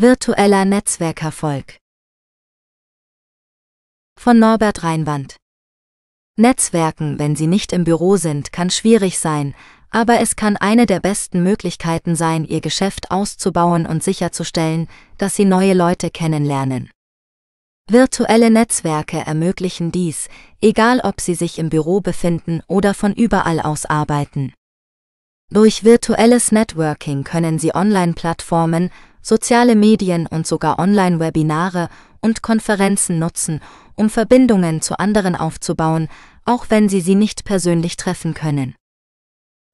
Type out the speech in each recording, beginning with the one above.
Virtueller Netzwerkerfolg von Norbert Reinwand Netzwerken, wenn sie nicht im Büro sind, kann schwierig sein, aber es kann eine der besten Möglichkeiten sein, ihr Geschäft auszubauen und sicherzustellen, dass sie neue Leute kennenlernen. Virtuelle Netzwerke ermöglichen dies, egal ob sie sich im Büro befinden oder von überall aus arbeiten. Durch virtuelles Networking können Sie Online-Plattformen, soziale Medien und sogar Online-Webinare und Konferenzen nutzen, um Verbindungen zu anderen aufzubauen, auch wenn Sie sie nicht persönlich treffen können.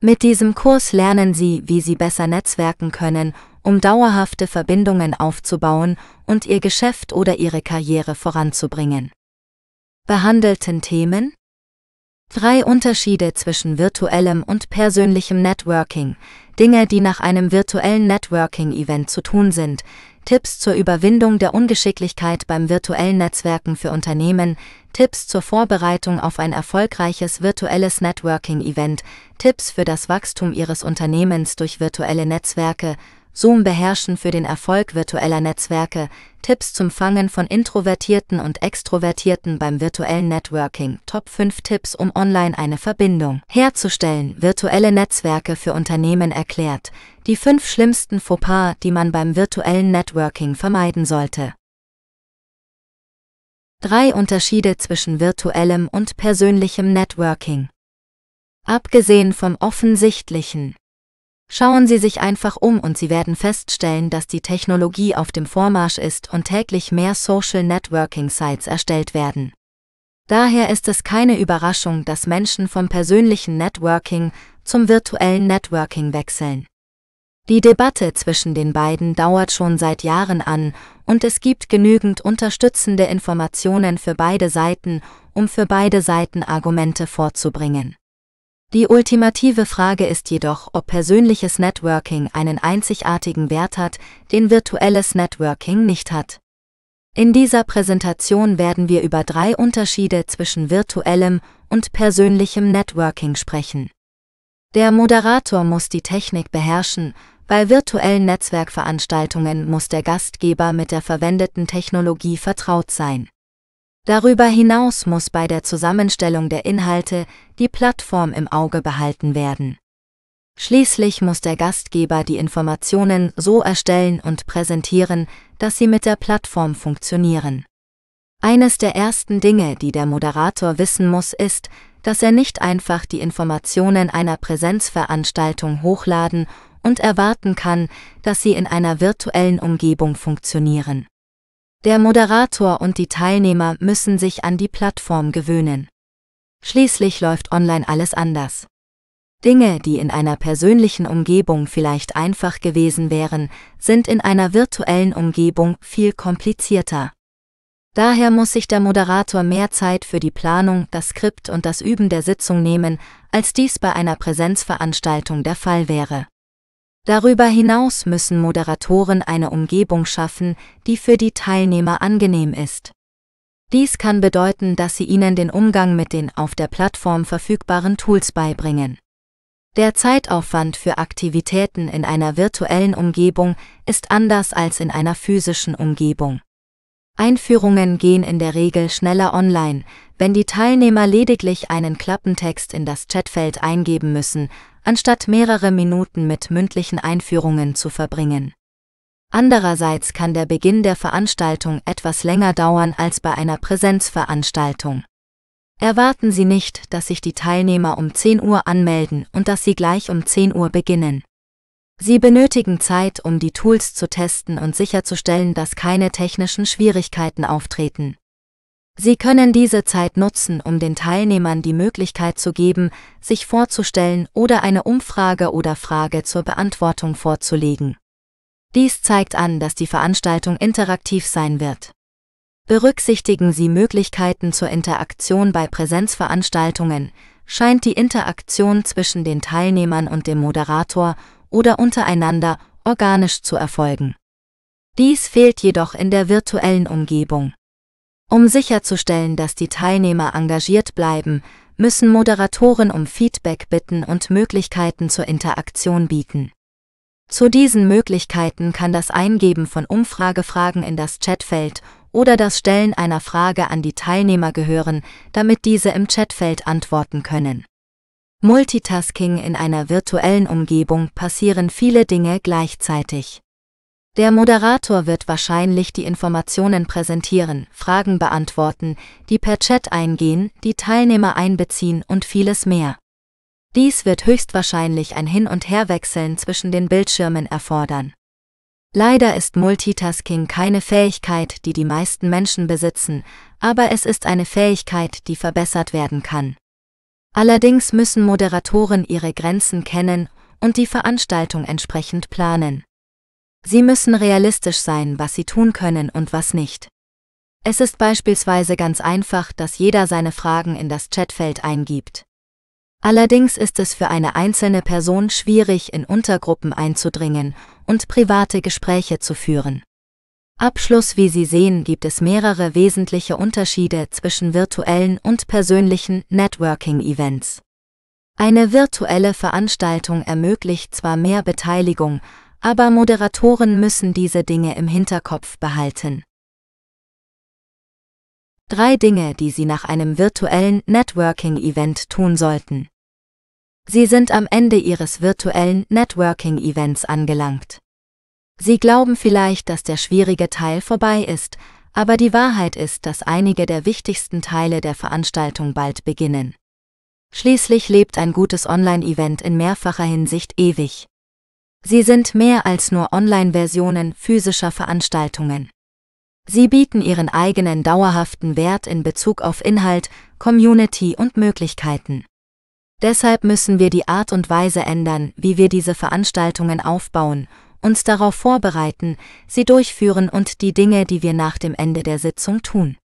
Mit diesem Kurs lernen Sie, wie Sie besser netzwerken können, um dauerhafte Verbindungen aufzubauen und Ihr Geschäft oder Ihre Karriere voranzubringen. Behandelten Themen Drei Unterschiede zwischen virtuellem und persönlichem Networking, Dinge, die nach einem virtuellen Networking-Event zu tun sind, Tipps zur Überwindung der Ungeschicklichkeit beim virtuellen Netzwerken für Unternehmen, Tipps zur Vorbereitung auf ein erfolgreiches virtuelles Networking-Event, Tipps für das Wachstum Ihres Unternehmens durch virtuelle Netzwerke, Zoom beherrschen für den Erfolg virtueller Netzwerke, Tipps zum Fangen von Introvertierten und Extrovertierten beim virtuellen Networking, Top 5 Tipps, um online eine Verbindung herzustellen, virtuelle Netzwerke für Unternehmen erklärt, die 5 schlimmsten Fauxpas, die man beim virtuellen Networking vermeiden sollte. Drei Unterschiede zwischen virtuellem und persönlichem Networking. Abgesehen vom offensichtlichen, Schauen Sie sich einfach um und Sie werden feststellen, dass die Technologie auf dem Vormarsch ist und täglich mehr Social Networking Sites erstellt werden. Daher ist es keine Überraschung, dass Menschen vom persönlichen Networking zum virtuellen Networking wechseln. Die Debatte zwischen den beiden dauert schon seit Jahren an und es gibt genügend unterstützende Informationen für beide Seiten, um für beide Seiten Argumente vorzubringen. Die ultimative Frage ist jedoch, ob persönliches Networking einen einzigartigen Wert hat, den virtuelles Networking nicht hat. In dieser Präsentation werden wir über drei Unterschiede zwischen virtuellem und persönlichem Networking sprechen. Der Moderator muss die Technik beherrschen, bei virtuellen Netzwerkveranstaltungen muss der Gastgeber mit der verwendeten Technologie vertraut sein. Darüber hinaus muss bei der Zusammenstellung der Inhalte die Plattform im Auge behalten werden. Schließlich muss der Gastgeber die Informationen so erstellen und präsentieren, dass sie mit der Plattform funktionieren. Eines der ersten Dinge, die der Moderator wissen muss, ist, dass er nicht einfach die Informationen einer Präsenzveranstaltung hochladen und erwarten kann, dass sie in einer virtuellen Umgebung funktionieren. Der Moderator und die Teilnehmer müssen sich an die Plattform gewöhnen. Schließlich läuft online alles anders. Dinge, die in einer persönlichen Umgebung vielleicht einfach gewesen wären, sind in einer virtuellen Umgebung viel komplizierter. Daher muss sich der Moderator mehr Zeit für die Planung, das Skript und das Üben der Sitzung nehmen, als dies bei einer Präsenzveranstaltung der Fall wäre. Darüber hinaus müssen Moderatoren eine Umgebung schaffen, die für die Teilnehmer angenehm ist. Dies kann bedeuten, dass sie ihnen den Umgang mit den auf der Plattform verfügbaren Tools beibringen. Der Zeitaufwand für Aktivitäten in einer virtuellen Umgebung ist anders als in einer physischen Umgebung. Einführungen gehen in der Regel schneller online, wenn die Teilnehmer lediglich einen Klappentext in das Chatfeld eingeben müssen, anstatt mehrere Minuten mit mündlichen Einführungen zu verbringen. Andererseits kann der Beginn der Veranstaltung etwas länger dauern als bei einer Präsenzveranstaltung. Erwarten Sie nicht, dass sich die Teilnehmer um 10 Uhr anmelden und dass sie gleich um 10 Uhr beginnen. Sie benötigen Zeit, um die Tools zu testen und sicherzustellen, dass keine technischen Schwierigkeiten auftreten. Sie können diese Zeit nutzen, um den Teilnehmern die Möglichkeit zu geben, sich vorzustellen oder eine Umfrage oder Frage zur Beantwortung vorzulegen. Dies zeigt an, dass die Veranstaltung interaktiv sein wird. Berücksichtigen Sie Möglichkeiten zur Interaktion bei Präsenzveranstaltungen, scheint die Interaktion zwischen den Teilnehmern und dem Moderator oder untereinander organisch zu erfolgen. Dies fehlt jedoch in der virtuellen Umgebung. Um sicherzustellen, dass die Teilnehmer engagiert bleiben, müssen Moderatoren um Feedback bitten und Möglichkeiten zur Interaktion bieten. Zu diesen Möglichkeiten kann das Eingeben von Umfragefragen in das Chatfeld oder das Stellen einer Frage an die Teilnehmer gehören, damit diese im Chatfeld antworten können. Multitasking in einer virtuellen Umgebung passieren viele Dinge gleichzeitig. Der Moderator wird wahrscheinlich die Informationen präsentieren, Fragen beantworten, die per Chat eingehen, die Teilnehmer einbeziehen und vieles mehr. Dies wird höchstwahrscheinlich ein Hin- und Herwechseln zwischen den Bildschirmen erfordern. Leider ist Multitasking keine Fähigkeit, die die meisten Menschen besitzen, aber es ist eine Fähigkeit, die verbessert werden kann. Allerdings müssen Moderatoren ihre Grenzen kennen und die Veranstaltung entsprechend planen. Sie müssen realistisch sein, was sie tun können und was nicht. Es ist beispielsweise ganz einfach, dass jeder seine Fragen in das Chatfeld eingibt. Allerdings ist es für eine einzelne Person schwierig, in Untergruppen einzudringen und private Gespräche zu führen. Abschluss Wie Sie sehen, gibt es mehrere wesentliche Unterschiede zwischen virtuellen und persönlichen Networking-Events. Eine virtuelle Veranstaltung ermöglicht zwar mehr Beteiligung, aber Moderatoren müssen diese Dinge im Hinterkopf behalten. Drei Dinge, die Sie nach einem virtuellen Networking-Event tun sollten. Sie sind am Ende Ihres virtuellen Networking-Events angelangt. Sie glauben vielleicht, dass der schwierige Teil vorbei ist, aber die Wahrheit ist, dass einige der wichtigsten Teile der Veranstaltung bald beginnen. Schließlich lebt ein gutes Online-Event in mehrfacher Hinsicht ewig. Sie sind mehr als nur Online-Versionen physischer Veranstaltungen. Sie bieten ihren eigenen dauerhaften Wert in Bezug auf Inhalt, Community und Möglichkeiten. Deshalb müssen wir die Art und Weise ändern, wie wir diese Veranstaltungen aufbauen, uns darauf vorbereiten, sie durchführen und die Dinge, die wir nach dem Ende der Sitzung tun.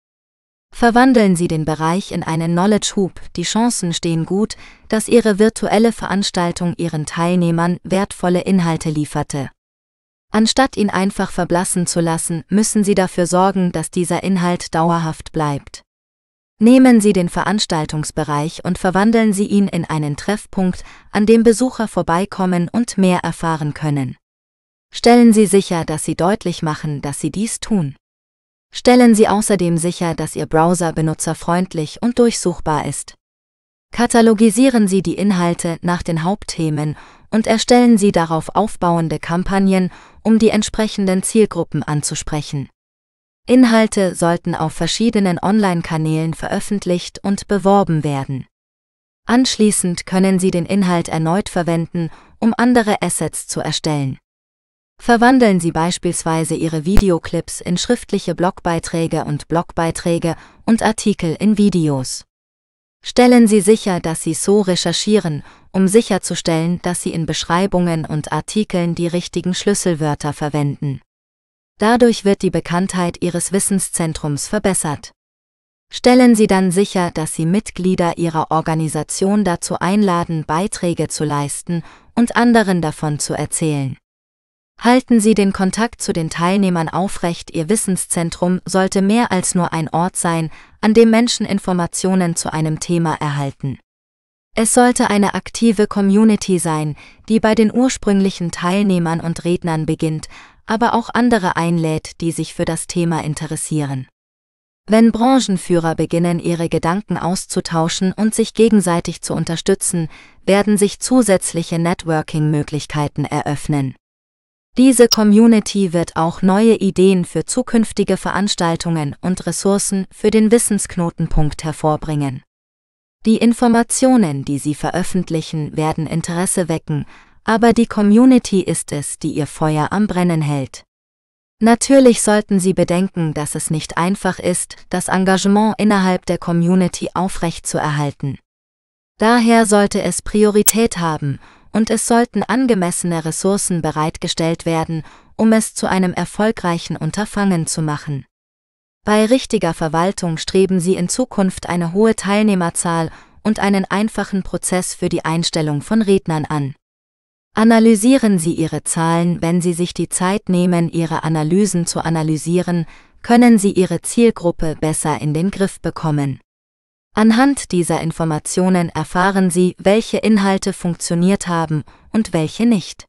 Verwandeln Sie den Bereich in einen Knowledge Hoop. die Chancen stehen gut, dass Ihre virtuelle Veranstaltung Ihren Teilnehmern wertvolle Inhalte lieferte. Anstatt ihn einfach verblassen zu lassen, müssen Sie dafür sorgen, dass dieser Inhalt dauerhaft bleibt. Nehmen Sie den Veranstaltungsbereich und verwandeln Sie ihn in einen Treffpunkt, an dem Besucher vorbeikommen und mehr erfahren können. Stellen Sie sicher, dass Sie deutlich machen, dass Sie dies tun. Stellen Sie außerdem sicher, dass Ihr Browser benutzerfreundlich und durchsuchbar ist. Katalogisieren Sie die Inhalte nach den Hauptthemen und erstellen Sie darauf aufbauende Kampagnen, um die entsprechenden Zielgruppen anzusprechen. Inhalte sollten auf verschiedenen Online-Kanälen veröffentlicht und beworben werden. Anschließend können Sie den Inhalt erneut verwenden, um andere Assets zu erstellen. Verwandeln Sie beispielsweise Ihre Videoclips in schriftliche Blogbeiträge und Blogbeiträge und Artikel in Videos. Stellen Sie sicher, dass Sie so recherchieren, um sicherzustellen, dass Sie in Beschreibungen und Artikeln die richtigen Schlüsselwörter verwenden. Dadurch wird die Bekanntheit Ihres Wissenszentrums verbessert. Stellen Sie dann sicher, dass Sie Mitglieder Ihrer Organisation dazu einladen, Beiträge zu leisten und anderen davon zu erzählen. Halten Sie den Kontakt zu den Teilnehmern aufrecht. Ihr Wissenszentrum sollte mehr als nur ein Ort sein, an dem Menschen Informationen zu einem Thema erhalten. Es sollte eine aktive Community sein, die bei den ursprünglichen Teilnehmern und Rednern beginnt, aber auch andere einlädt, die sich für das Thema interessieren. Wenn Branchenführer beginnen, ihre Gedanken auszutauschen und sich gegenseitig zu unterstützen, werden sich zusätzliche Networking-Möglichkeiten eröffnen. Diese Community wird auch neue Ideen für zukünftige Veranstaltungen und Ressourcen für den Wissensknotenpunkt hervorbringen. Die Informationen, die Sie veröffentlichen, werden Interesse wecken, aber die Community ist es, die Ihr Feuer am Brennen hält. Natürlich sollten Sie bedenken, dass es nicht einfach ist, das Engagement innerhalb der Community aufrechtzuerhalten. Daher sollte es Priorität haben und es sollten angemessene Ressourcen bereitgestellt werden, um es zu einem erfolgreichen Unterfangen zu machen. Bei richtiger Verwaltung streben sie in Zukunft eine hohe Teilnehmerzahl und einen einfachen Prozess für die Einstellung von Rednern an. Analysieren Sie Ihre Zahlen, wenn Sie sich die Zeit nehmen, Ihre Analysen zu analysieren, können Sie Ihre Zielgruppe besser in den Griff bekommen. Anhand dieser Informationen erfahren Sie, welche Inhalte funktioniert haben und welche nicht.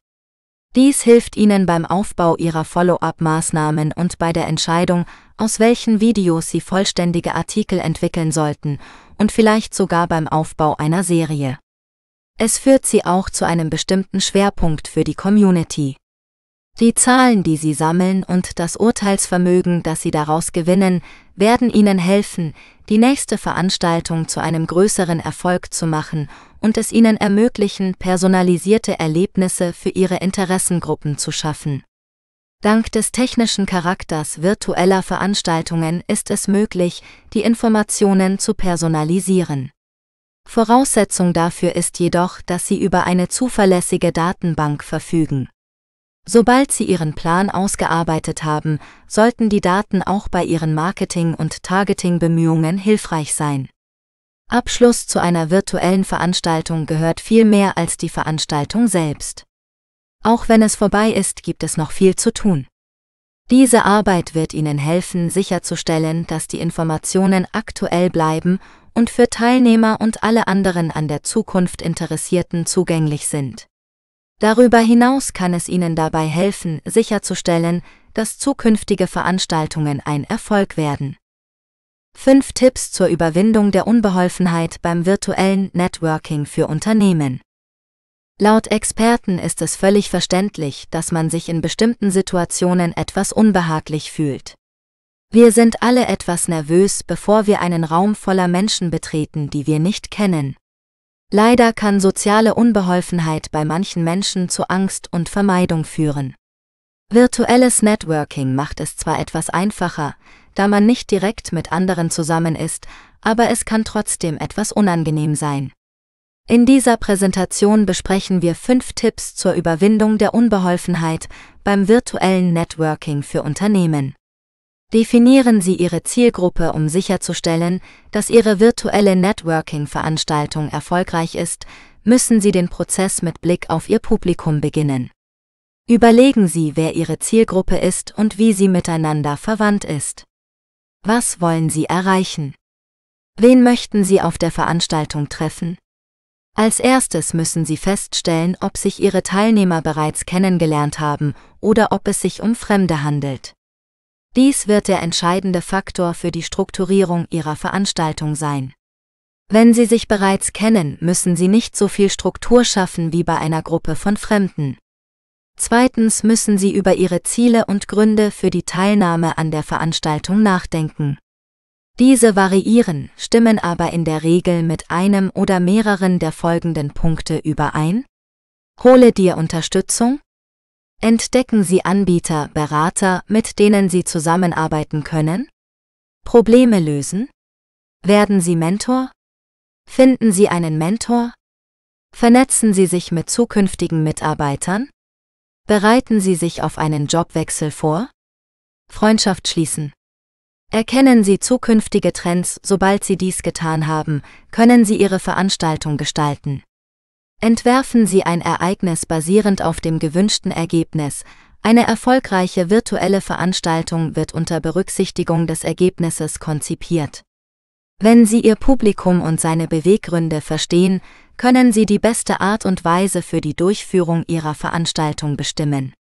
Dies hilft Ihnen beim Aufbau Ihrer Follow-up-Maßnahmen und bei der Entscheidung, aus welchen Videos Sie vollständige Artikel entwickeln sollten und vielleicht sogar beim Aufbau einer Serie. Es führt Sie auch zu einem bestimmten Schwerpunkt für die Community. Die Zahlen, die Sie sammeln und das Urteilsvermögen, das Sie daraus gewinnen, werden Ihnen helfen, die nächste Veranstaltung zu einem größeren Erfolg zu machen und es Ihnen ermöglichen, personalisierte Erlebnisse für Ihre Interessengruppen zu schaffen. Dank des technischen Charakters virtueller Veranstaltungen ist es möglich, die Informationen zu personalisieren. Voraussetzung dafür ist jedoch, dass Sie über eine zuverlässige Datenbank verfügen. Sobald Sie Ihren Plan ausgearbeitet haben, sollten die Daten auch bei Ihren Marketing- und Targeting-Bemühungen hilfreich sein. Abschluss zu einer virtuellen Veranstaltung gehört viel mehr als die Veranstaltung selbst. Auch wenn es vorbei ist, gibt es noch viel zu tun. Diese Arbeit wird Ihnen helfen, sicherzustellen, dass die Informationen aktuell bleiben und für Teilnehmer und alle anderen an der Zukunft Interessierten zugänglich sind. Darüber hinaus kann es Ihnen dabei helfen, sicherzustellen, dass zukünftige Veranstaltungen ein Erfolg werden. 5 Tipps zur Überwindung der Unbeholfenheit beim virtuellen Networking für Unternehmen. Laut Experten ist es völlig verständlich, dass man sich in bestimmten Situationen etwas unbehaglich fühlt. Wir sind alle etwas nervös, bevor wir einen Raum voller Menschen betreten, die wir nicht kennen. Leider kann soziale Unbeholfenheit bei manchen Menschen zu Angst und Vermeidung führen. Virtuelles Networking macht es zwar etwas einfacher, da man nicht direkt mit anderen zusammen ist, aber es kann trotzdem etwas unangenehm sein. In dieser Präsentation besprechen wir fünf Tipps zur Überwindung der Unbeholfenheit beim virtuellen Networking für Unternehmen. Definieren Sie Ihre Zielgruppe, um sicherzustellen, dass Ihre virtuelle Networking-Veranstaltung erfolgreich ist, müssen Sie den Prozess mit Blick auf Ihr Publikum beginnen. Überlegen Sie, wer Ihre Zielgruppe ist und wie sie miteinander verwandt ist. Was wollen Sie erreichen? Wen möchten Sie auf der Veranstaltung treffen? Als erstes müssen Sie feststellen, ob sich Ihre Teilnehmer bereits kennengelernt haben oder ob es sich um Fremde handelt. Dies wird der entscheidende Faktor für die Strukturierung Ihrer Veranstaltung sein. Wenn Sie sich bereits kennen, müssen Sie nicht so viel Struktur schaffen wie bei einer Gruppe von Fremden. Zweitens müssen Sie über Ihre Ziele und Gründe für die Teilnahme an der Veranstaltung nachdenken. Diese variieren, stimmen aber in der Regel mit einem oder mehreren der folgenden Punkte überein. Hole dir Unterstützung, Entdecken Sie Anbieter, Berater, mit denen Sie zusammenarbeiten können? Probleme lösen? Werden Sie Mentor? Finden Sie einen Mentor? Vernetzen Sie sich mit zukünftigen Mitarbeitern? Bereiten Sie sich auf einen Jobwechsel vor? Freundschaft schließen. Erkennen Sie zukünftige Trends, sobald Sie dies getan haben, können Sie Ihre Veranstaltung gestalten. Entwerfen Sie ein Ereignis basierend auf dem gewünschten Ergebnis. Eine erfolgreiche virtuelle Veranstaltung wird unter Berücksichtigung des Ergebnisses konzipiert. Wenn Sie Ihr Publikum und seine Beweggründe verstehen, können Sie die beste Art und Weise für die Durchführung Ihrer Veranstaltung bestimmen.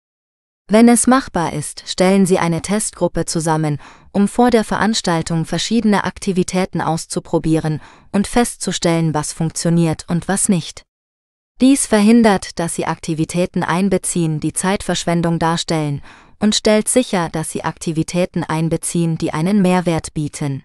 Wenn es machbar ist, stellen Sie eine Testgruppe zusammen, um vor der Veranstaltung verschiedene Aktivitäten auszuprobieren und festzustellen, was funktioniert und was nicht. Dies verhindert, dass sie Aktivitäten einbeziehen, die Zeitverschwendung darstellen, und stellt sicher, dass sie Aktivitäten einbeziehen, die einen Mehrwert bieten.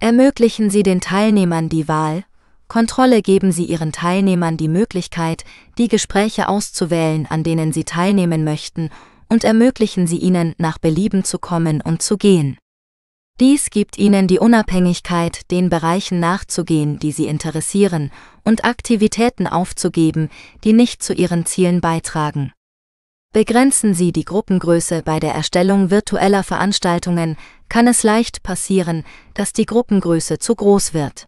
Ermöglichen Sie den Teilnehmern die Wahl, Kontrolle geben Sie Ihren Teilnehmern die Möglichkeit, die Gespräche auszuwählen, an denen Sie teilnehmen möchten, und ermöglichen Sie ihnen, nach Belieben zu kommen und zu gehen. Dies gibt ihnen die Unabhängigkeit, den Bereichen nachzugehen, die sie interessieren, und Aktivitäten aufzugeben, die nicht zu ihren Zielen beitragen. Begrenzen Sie die Gruppengröße bei der Erstellung virtueller Veranstaltungen, kann es leicht passieren, dass die Gruppengröße zu groß wird.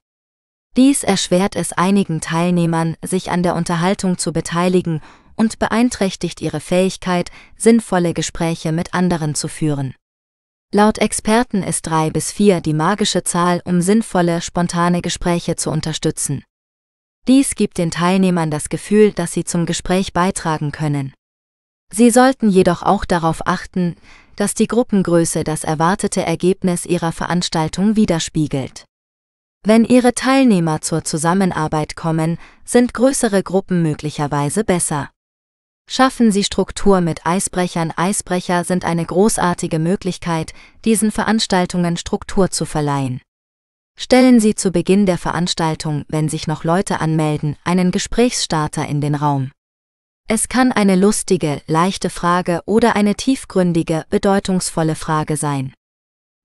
Dies erschwert es einigen Teilnehmern, sich an der Unterhaltung zu beteiligen und beeinträchtigt ihre Fähigkeit, sinnvolle Gespräche mit anderen zu führen. Laut Experten ist 3 bis 4 die magische Zahl, um sinnvolle, spontane Gespräche zu unterstützen. Dies gibt den Teilnehmern das Gefühl, dass sie zum Gespräch beitragen können. Sie sollten jedoch auch darauf achten, dass die Gruppengröße das erwartete Ergebnis ihrer Veranstaltung widerspiegelt. Wenn ihre Teilnehmer zur Zusammenarbeit kommen, sind größere Gruppen möglicherweise besser. Schaffen Sie Struktur mit Eisbrechern. Eisbrecher sind eine großartige Möglichkeit, diesen Veranstaltungen Struktur zu verleihen. Stellen Sie zu Beginn der Veranstaltung, wenn sich noch Leute anmelden, einen Gesprächsstarter in den Raum. Es kann eine lustige, leichte Frage oder eine tiefgründige, bedeutungsvolle Frage sein.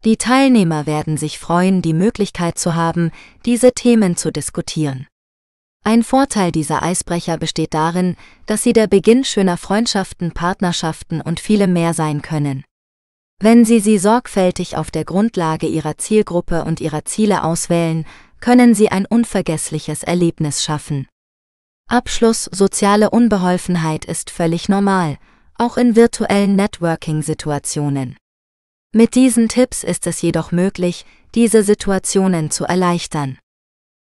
Die Teilnehmer werden sich freuen, die Möglichkeit zu haben, diese Themen zu diskutieren. Ein Vorteil dieser Eisbrecher besteht darin, dass sie der Beginn schöner Freundschaften, Partnerschaften und viele mehr sein können. Wenn Sie sie sorgfältig auf der Grundlage Ihrer Zielgruppe und Ihrer Ziele auswählen, können Sie ein unvergessliches Erlebnis schaffen. Abschluss soziale Unbeholfenheit ist völlig normal, auch in virtuellen Networking-Situationen. Mit diesen Tipps ist es jedoch möglich, diese Situationen zu erleichtern.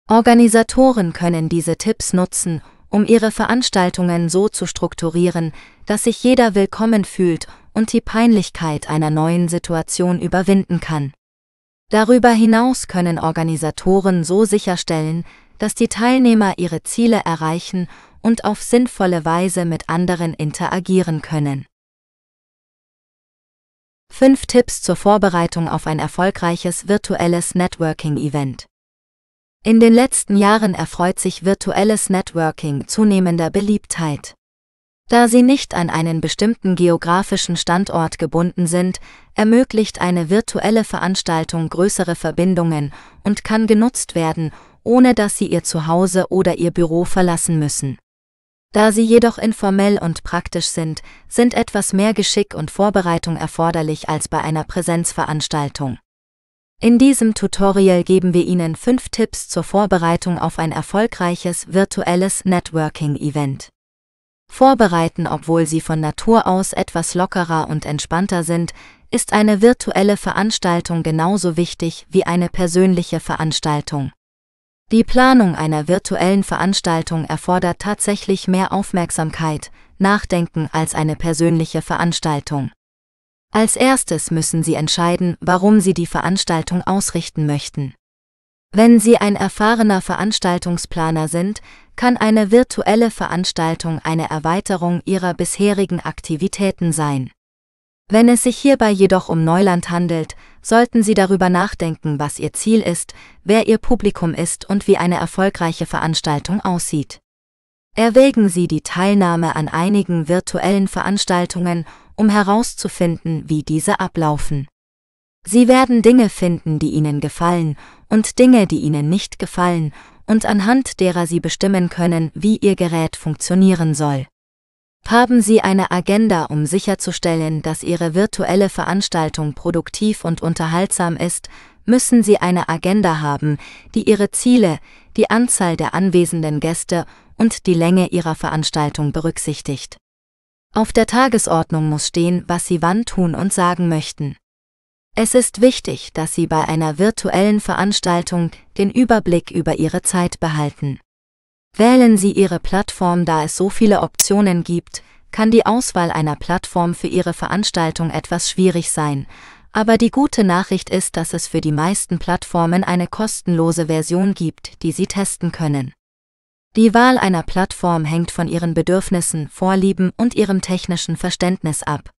Organisatoren können diese Tipps nutzen, um ihre Veranstaltungen so zu strukturieren, dass sich jeder willkommen fühlt und die Peinlichkeit einer neuen Situation überwinden kann. Darüber hinaus können Organisatoren so sicherstellen, dass die Teilnehmer ihre Ziele erreichen und auf sinnvolle Weise mit anderen interagieren können. Fünf Tipps zur Vorbereitung auf ein erfolgreiches virtuelles Networking-Event. In den letzten Jahren erfreut sich virtuelles Networking zunehmender Beliebtheit. Da sie nicht an einen bestimmten geografischen Standort gebunden sind, ermöglicht eine virtuelle Veranstaltung größere Verbindungen und kann genutzt werden, ohne dass sie ihr Zuhause oder ihr Büro verlassen müssen. Da sie jedoch informell und praktisch sind, sind etwas mehr Geschick und Vorbereitung erforderlich als bei einer Präsenzveranstaltung. In diesem Tutorial geben wir Ihnen fünf Tipps zur Vorbereitung auf ein erfolgreiches virtuelles Networking-Event. Vorbereiten, obwohl Sie von Natur aus etwas lockerer und entspannter sind, ist eine virtuelle Veranstaltung genauso wichtig wie eine persönliche Veranstaltung. Die Planung einer virtuellen Veranstaltung erfordert tatsächlich mehr Aufmerksamkeit, Nachdenken als eine persönliche Veranstaltung. Als erstes müssen Sie entscheiden, warum Sie die Veranstaltung ausrichten möchten. Wenn Sie ein erfahrener Veranstaltungsplaner sind, kann eine virtuelle Veranstaltung eine Erweiterung Ihrer bisherigen Aktivitäten sein. Wenn es sich hierbei jedoch um Neuland handelt, sollten Sie darüber nachdenken, was Ihr Ziel ist, wer Ihr Publikum ist und wie eine erfolgreiche Veranstaltung aussieht. Erwägen Sie die Teilnahme an einigen virtuellen Veranstaltungen um herauszufinden, wie diese ablaufen. Sie werden Dinge finden, die ihnen gefallen, und Dinge, die ihnen nicht gefallen, und anhand derer sie bestimmen können, wie ihr Gerät funktionieren soll. Haben Sie eine Agenda, um sicherzustellen, dass Ihre virtuelle Veranstaltung produktiv und unterhaltsam ist, müssen Sie eine Agenda haben, die Ihre Ziele, die Anzahl der anwesenden Gäste und die Länge Ihrer Veranstaltung berücksichtigt. Auf der Tagesordnung muss stehen, was Sie wann tun und sagen möchten. Es ist wichtig, dass Sie bei einer virtuellen Veranstaltung den Überblick über Ihre Zeit behalten. Wählen Sie Ihre Plattform, da es so viele Optionen gibt, kann die Auswahl einer Plattform für Ihre Veranstaltung etwas schwierig sein, aber die gute Nachricht ist, dass es für die meisten Plattformen eine kostenlose Version gibt, die Sie testen können. Die Wahl einer Plattform hängt von ihren Bedürfnissen, Vorlieben und ihrem technischen Verständnis ab.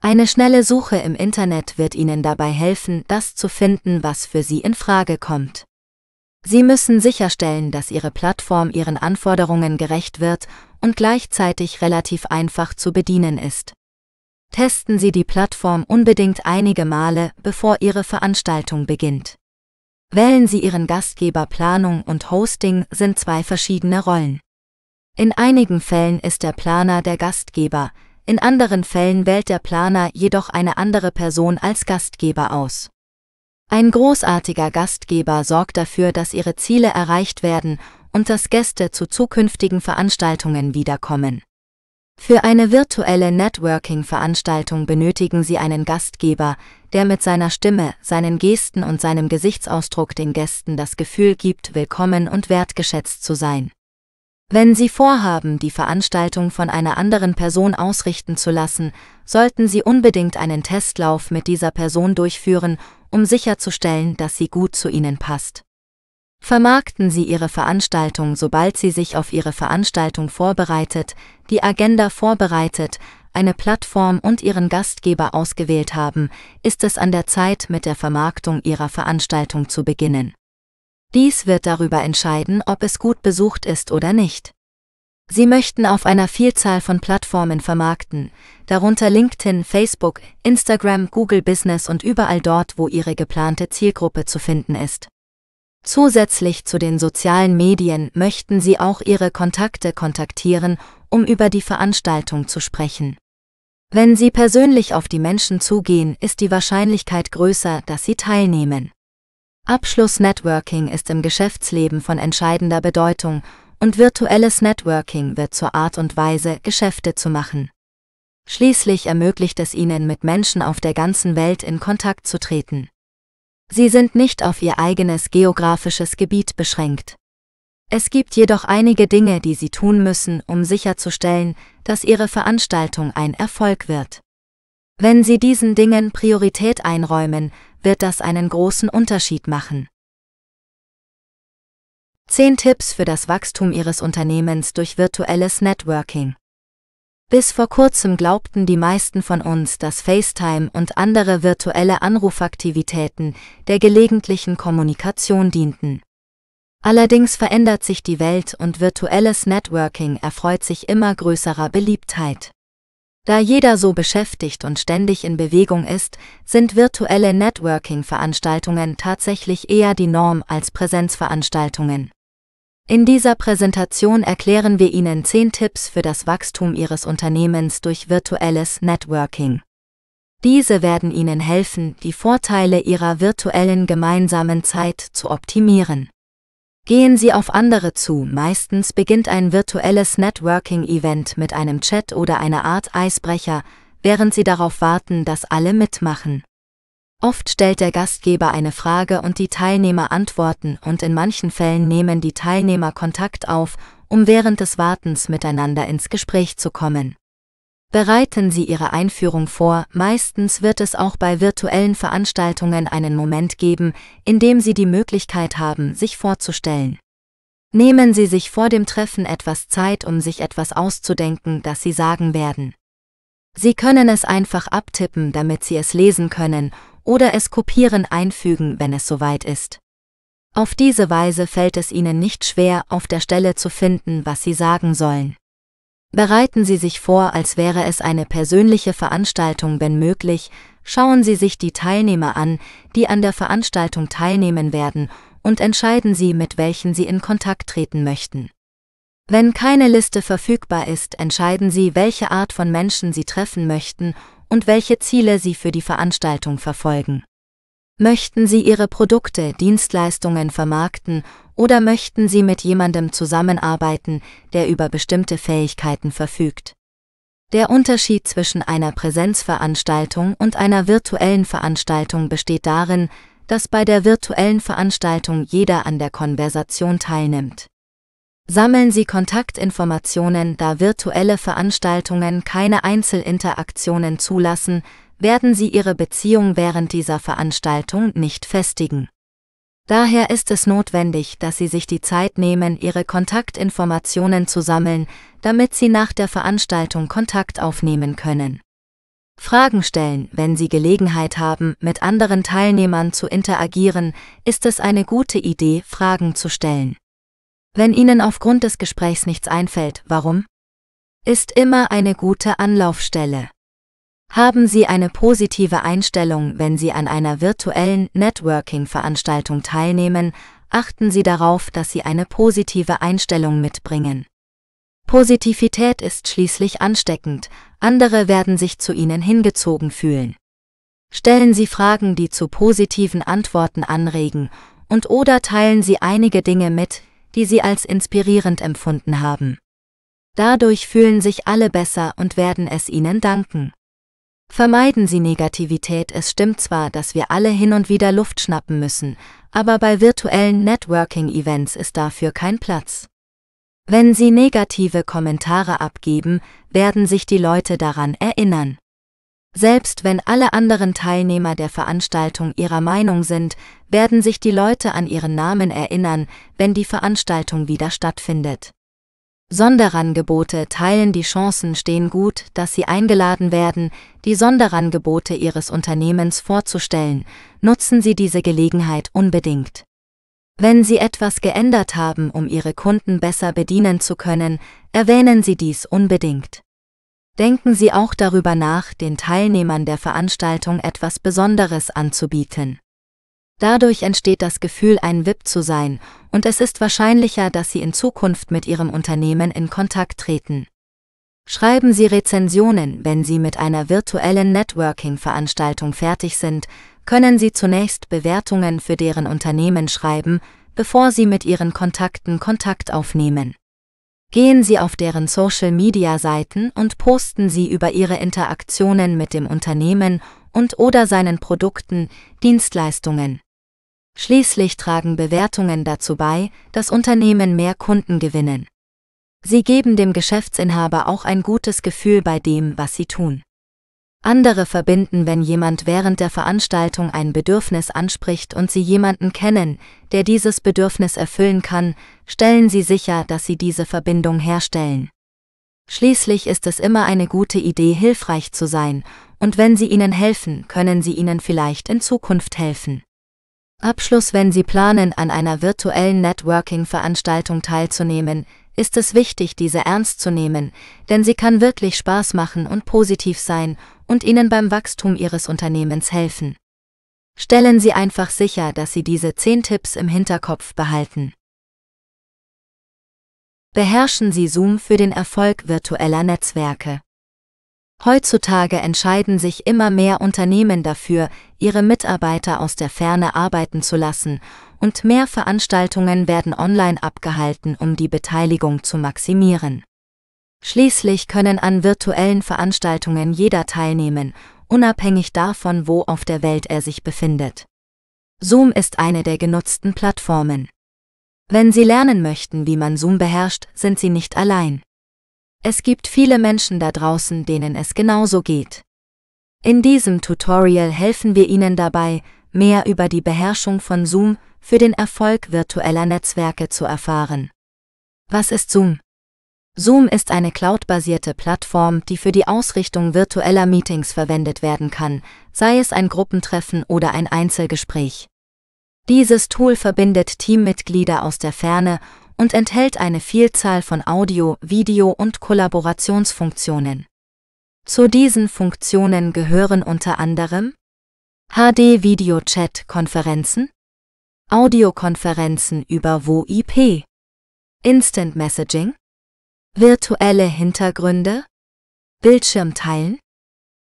Eine schnelle Suche im Internet wird Ihnen dabei helfen, das zu finden, was für Sie in Frage kommt. Sie müssen sicherstellen, dass Ihre Plattform Ihren Anforderungen gerecht wird und gleichzeitig relativ einfach zu bedienen ist. Testen Sie die Plattform unbedingt einige Male, bevor Ihre Veranstaltung beginnt. Wählen Sie Ihren Gastgeber Planung und Hosting sind zwei verschiedene Rollen. In einigen Fällen ist der Planer der Gastgeber, in anderen Fällen wählt der Planer jedoch eine andere Person als Gastgeber aus. Ein großartiger Gastgeber sorgt dafür, dass ihre Ziele erreicht werden und dass Gäste zu zukünftigen Veranstaltungen wiederkommen. Für eine virtuelle Networking-Veranstaltung benötigen Sie einen Gastgeber, der mit seiner Stimme, seinen Gesten und seinem Gesichtsausdruck den Gästen das Gefühl gibt, willkommen und wertgeschätzt zu sein. Wenn Sie vorhaben, die Veranstaltung von einer anderen Person ausrichten zu lassen, sollten Sie unbedingt einen Testlauf mit dieser Person durchführen, um sicherzustellen, dass sie gut zu Ihnen passt vermarkten sie ihre Veranstaltung, sobald sie sich auf ihre Veranstaltung vorbereitet, die Agenda vorbereitet, eine Plattform und ihren Gastgeber ausgewählt haben, ist es an der Zeit, mit der Vermarktung ihrer Veranstaltung zu beginnen. Dies wird darüber entscheiden, ob es gut besucht ist oder nicht. Sie möchten auf einer Vielzahl von Plattformen vermarkten, darunter LinkedIn, Facebook, Instagram, Google Business und überall dort, wo Ihre geplante Zielgruppe zu finden ist. Zusätzlich zu den sozialen Medien möchten sie auch ihre Kontakte kontaktieren, um über die Veranstaltung zu sprechen. Wenn sie persönlich auf die Menschen zugehen, ist die Wahrscheinlichkeit größer, dass sie teilnehmen. Abschluss-Networking ist im Geschäftsleben von entscheidender Bedeutung und virtuelles Networking wird zur Art und Weise, Geschäfte zu machen. Schließlich ermöglicht es ihnen, mit Menschen auf der ganzen Welt in Kontakt zu treten. Sie sind nicht auf ihr eigenes geografisches Gebiet beschränkt. Es gibt jedoch einige Dinge, die sie tun müssen, um sicherzustellen, dass ihre Veranstaltung ein Erfolg wird. Wenn sie diesen Dingen Priorität einräumen, wird das einen großen Unterschied machen. 10 Tipps für das Wachstum Ihres Unternehmens durch virtuelles Networking. Bis vor kurzem glaubten die meisten von uns, dass FaceTime und andere virtuelle Anrufaktivitäten der gelegentlichen Kommunikation dienten. Allerdings verändert sich die Welt und virtuelles Networking erfreut sich immer größerer Beliebtheit. Da jeder so beschäftigt und ständig in Bewegung ist, sind virtuelle Networking-Veranstaltungen tatsächlich eher die Norm als Präsenzveranstaltungen. In dieser Präsentation erklären wir Ihnen 10 Tipps für das Wachstum Ihres Unternehmens durch virtuelles Networking. Diese werden Ihnen helfen, die Vorteile Ihrer virtuellen gemeinsamen Zeit zu optimieren. Gehen Sie auf andere zu, meistens beginnt ein virtuelles Networking-Event mit einem Chat oder einer Art Eisbrecher, während Sie darauf warten, dass alle mitmachen. Oft stellt der Gastgeber eine Frage und die Teilnehmer antworten und in manchen Fällen nehmen die Teilnehmer Kontakt auf, um während des Wartens miteinander ins Gespräch zu kommen. Bereiten Sie Ihre Einführung vor, meistens wird es auch bei virtuellen Veranstaltungen einen Moment geben, in dem Sie die Möglichkeit haben, sich vorzustellen. Nehmen Sie sich vor dem Treffen etwas Zeit, um sich etwas auszudenken, das Sie sagen werden. Sie können es einfach abtippen, damit Sie es lesen können oder es kopieren einfügen, wenn es soweit ist. Auf diese Weise fällt es Ihnen nicht schwer, auf der Stelle zu finden, was Sie sagen sollen. Bereiten Sie sich vor, als wäre es eine persönliche Veranstaltung, wenn möglich, schauen Sie sich die Teilnehmer an, die an der Veranstaltung teilnehmen werden, und entscheiden Sie, mit welchen Sie in Kontakt treten möchten. Wenn keine Liste verfügbar ist, entscheiden Sie, welche Art von Menschen Sie treffen möchten und welche Ziele Sie für die Veranstaltung verfolgen. Möchten Sie Ihre Produkte, Dienstleistungen vermarkten oder möchten Sie mit jemandem zusammenarbeiten, der über bestimmte Fähigkeiten verfügt? Der Unterschied zwischen einer Präsenzveranstaltung und einer virtuellen Veranstaltung besteht darin, dass bei der virtuellen Veranstaltung jeder an der Konversation teilnimmt. Sammeln Sie Kontaktinformationen, da virtuelle Veranstaltungen keine Einzelinteraktionen zulassen, werden Sie Ihre Beziehung während dieser Veranstaltung nicht festigen. Daher ist es notwendig, dass Sie sich die Zeit nehmen, Ihre Kontaktinformationen zu sammeln, damit Sie nach der Veranstaltung Kontakt aufnehmen können. Fragen stellen, wenn Sie Gelegenheit haben, mit anderen Teilnehmern zu interagieren, ist es eine gute Idee, Fragen zu stellen. Wenn Ihnen aufgrund des Gesprächs nichts einfällt, warum? Ist immer eine gute Anlaufstelle. Haben Sie eine positive Einstellung, wenn Sie an einer virtuellen Networking-Veranstaltung teilnehmen, achten Sie darauf, dass Sie eine positive Einstellung mitbringen. Positivität ist schließlich ansteckend, andere werden sich zu Ihnen hingezogen fühlen. Stellen Sie Fragen, die zu positiven Antworten anregen, und oder teilen Sie einige Dinge mit, die sie als inspirierend empfunden haben. Dadurch fühlen sich alle besser und werden es ihnen danken. Vermeiden Sie Negativität. Es stimmt zwar, dass wir alle hin und wieder Luft schnappen müssen, aber bei virtuellen Networking-Events ist dafür kein Platz. Wenn Sie negative Kommentare abgeben, werden sich die Leute daran erinnern. Selbst wenn alle anderen Teilnehmer der Veranstaltung ihrer Meinung sind, werden sich die Leute an ihren Namen erinnern, wenn die Veranstaltung wieder stattfindet. Sonderangebote teilen die Chancen stehen gut, dass sie eingeladen werden, die Sonderangebote ihres Unternehmens vorzustellen, nutzen sie diese Gelegenheit unbedingt. Wenn Sie etwas geändert haben, um Ihre Kunden besser bedienen zu können, erwähnen Sie dies unbedingt. Denken Sie auch darüber nach, den Teilnehmern der Veranstaltung etwas Besonderes anzubieten. Dadurch entsteht das Gefühl, ein VIP zu sein, und es ist wahrscheinlicher, dass Sie in Zukunft mit Ihrem Unternehmen in Kontakt treten. Schreiben Sie Rezensionen, wenn Sie mit einer virtuellen Networking-Veranstaltung fertig sind, können Sie zunächst Bewertungen für deren Unternehmen schreiben, bevor Sie mit Ihren Kontakten Kontakt aufnehmen. Gehen Sie auf deren Social-Media-Seiten und posten Sie über Ihre Interaktionen mit dem Unternehmen und oder seinen Produkten, Dienstleistungen. Schließlich tragen Bewertungen dazu bei, dass Unternehmen mehr Kunden gewinnen. Sie geben dem Geschäftsinhaber auch ein gutes Gefühl bei dem, was sie tun. Andere verbinden, wenn jemand während der Veranstaltung ein Bedürfnis anspricht und sie jemanden kennen, der dieses Bedürfnis erfüllen kann, stellen sie sicher, dass sie diese Verbindung herstellen. Schließlich ist es immer eine gute Idee, hilfreich zu sein, und wenn sie ihnen helfen, können sie ihnen vielleicht in Zukunft helfen. Abschluss Wenn Sie planen, an einer virtuellen Networking-Veranstaltung teilzunehmen, ist es wichtig, diese ernst zu nehmen, denn sie kann wirklich Spaß machen und positiv sein und Ihnen beim Wachstum Ihres Unternehmens helfen. Stellen Sie einfach sicher, dass Sie diese 10 Tipps im Hinterkopf behalten. Beherrschen Sie Zoom für den Erfolg virtueller Netzwerke. Heutzutage entscheiden sich immer mehr Unternehmen dafür, ihre Mitarbeiter aus der Ferne arbeiten zu lassen, und mehr Veranstaltungen werden online abgehalten, um die Beteiligung zu maximieren. Schließlich können an virtuellen Veranstaltungen jeder teilnehmen, unabhängig davon, wo auf der Welt er sich befindet. Zoom ist eine der genutzten Plattformen. Wenn Sie lernen möchten, wie man Zoom beherrscht, sind Sie nicht allein. Es gibt viele Menschen da draußen, denen es genauso geht. In diesem Tutorial helfen wir Ihnen dabei, mehr über die Beherrschung von Zoom für den Erfolg virtueller Netzwerke zu erfahren. Was ist Zoom? Zoom ist eine cloudbasierte Plattform, die für die Ausrichtung virtueller Meetings verwendet werden kann, sei es ein Gruppentreffen oder ein Einzelgespräch. Dieses Tool verbindet Teammitglieder aus der Ferne und enthält eine Vielzahl von Audio, Video und Kollaborationsfunktionen. Zu diesen Funktionen gehören unter anderem HD-Video-Chat-Konferenzen, Audiokonferenzen über VoIP, Instant Messaging, virtuelle Hintergründe, Bildschirm teilen,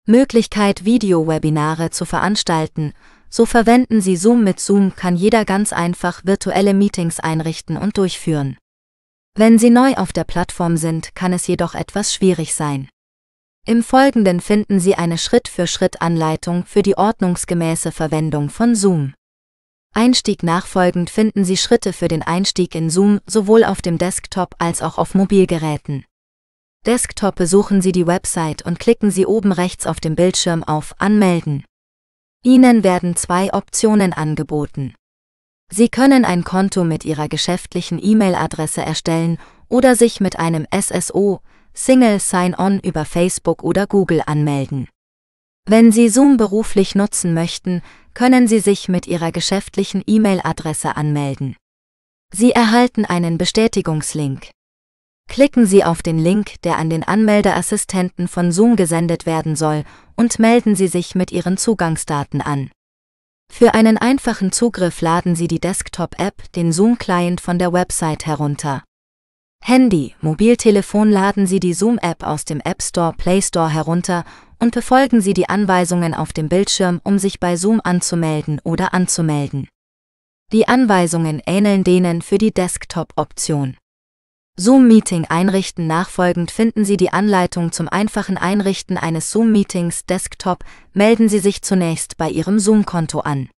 Möglichkeit Video-Webinare zu veranstalten, so verwenden Sie Zoom. Mit Zoom kann jeder ganz einfach virtuelle Meetings einrichten und durchführen. Wenn Sie neu auf der Plattform sind, kann es jedoch etwas schwierig sein. Im Folgenden finden Sie eine Schritt-für-Schritt-Anleitung für die ordnungsgemäße Verwendung von Zoom. Einstieg nachfolgend finden Sie Schritte für den Einstieg in Zoom sowohl auf dem Desktop als auch auf Mobilgeräten. Desktop besuchen Sie die Website und klicken Sie oben rechts auf dem Bildschirm auf Anmelden. Ihnen werden zwei Optionen angeboten. Sie können ein Konto mit Ihrer geschäftlichen E-Mail-Adresse erstellen oder sich mit einem SSO, Single Sign-On über Facebook oder Google anmelden. Wenn Sie Zoom beruflich nutzen möchten, können Sie sich mit Ihrer geschäftlichen E-Mail-Adresse anmelden. Sie erhalten einen Bestätigungslink. Klicken Sie auf den Link, der an den Anmeldeassistenten von Zoom gesendet werden soll, und melden Sie sich mit Ihren Zugangsdaten an. Für einen einfachen Zugriff laden Sie die Desktop-App, den Zoom-Client von der Website herunter. Handy, Mobiltelefon laden Sie die Zoom-App aus dem App Store Play Store herunter und befolgen Sie die Anweisungen auf dem Bildschirm, um sich bei Zoom anzumelden oder anzumelden. Die Anweisungen ähneln denen für die Desktop-Option. Zoom-Meeting einrichten nachfolgend finden Sie die Anleitung zum einfachen Einrichten eines Zoom-Meetings Desktop, melden Sie sich zunächst bei Ihrem Zoom-Konto an.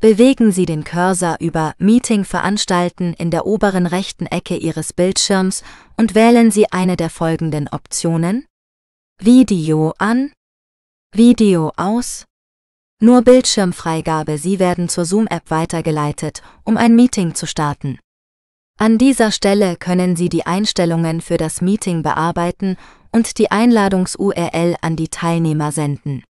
Bewegen Sie den Cursor über Meeting veranstalten in der oberen rechten Ecke Ihres Bildschirms und wählen Sie eine der folgenden Optionen Video an, Video aus. Nur Bildschirmfreigabe, Sie werden zur Zoom-App weitergeleitet, um ein Meeting zu starten. An dieser Stelle können Sie die Einstellungen für das Meeting bearbeiten und die Einladungs-URL an die Teilnehmer senden.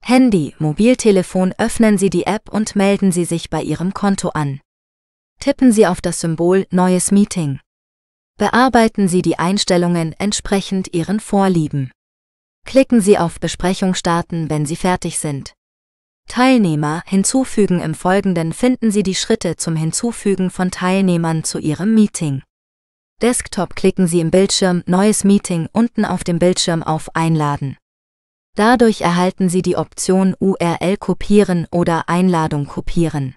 Handy, Mobiltelefon öffnen Sie die App und melden Sie sich bei Ihrem Konto an. Tippen Sie auf das Symbol Neues Meeting. Bearbeiten Sie die Einstellungen entsprechend Ihren Vorlieben. Klicken Sie auf Besprechung starten, wenn Sie fertig sind. Teilnehmer hinzufügen Im Folgenden finden Sie die Schritte zum Hinzufügen von Teilnehmern zu Ihrem Meeting. Desktop klicken Sie im Bildschirm Neues Meeting unten auf dem Bildschirm auf Einladen. Dadurch erhalten Sie die Option URL kopieren oder Einladung kopieren.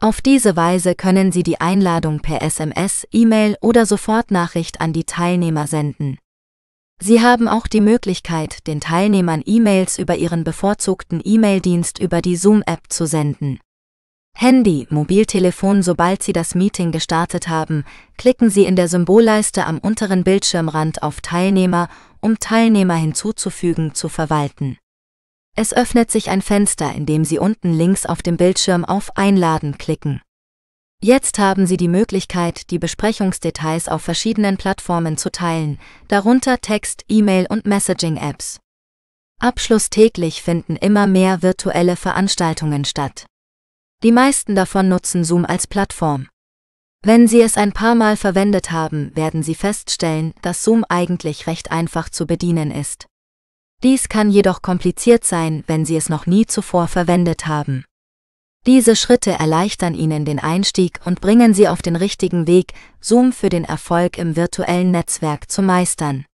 Auf diese Weise können Sie die Einladung per SMS, E-Mail oder Sofortnachricht an die Teilnehmer senden. Sie haben auch die Möglichkeit, den Teilnehmern E-Mails über ihren bevorzugten E-Mail-Dienst über die Zoom-App zu senden. Handy, Mobiltelefon Sobald Sie das Meeting gestartet haben, klicken Sie in der Symbolleiste am unteren Bildschirmrand auf Teilnehmer, um Teilnehmer hinzuzufügen zu verwalten. Es öffnet sich ein Fenster, in dem Sie unten links auf dem Bildschirm auf Einladen klicken. Jetzt haben Sie die Möglichkeit, die Besprechungsdetails auf verschiedenen Plattformen zu teilen, darunter Text, E-Mail und Messaging-Apps. Abschluss täglich finden immer mehr virtuelle Veranstaltungen statt. Die meisten davon nutzen Zoom als Plattform. Wenn Sie es ein paar Mal verwendet haben, werden Sie feststellen, dass Zoom eigentlich recht einfach zu bedienen ist. Dies kann jedoch kompliziert sein, wenn Sie es noch nie zuvor verwendet haben. Diese Schritte erleichtern Ihnen den Einstieg und bringen Sie auf den richtigen Weg, Zoom für den Erfolg im virtuellen Netzwerk zu meistern.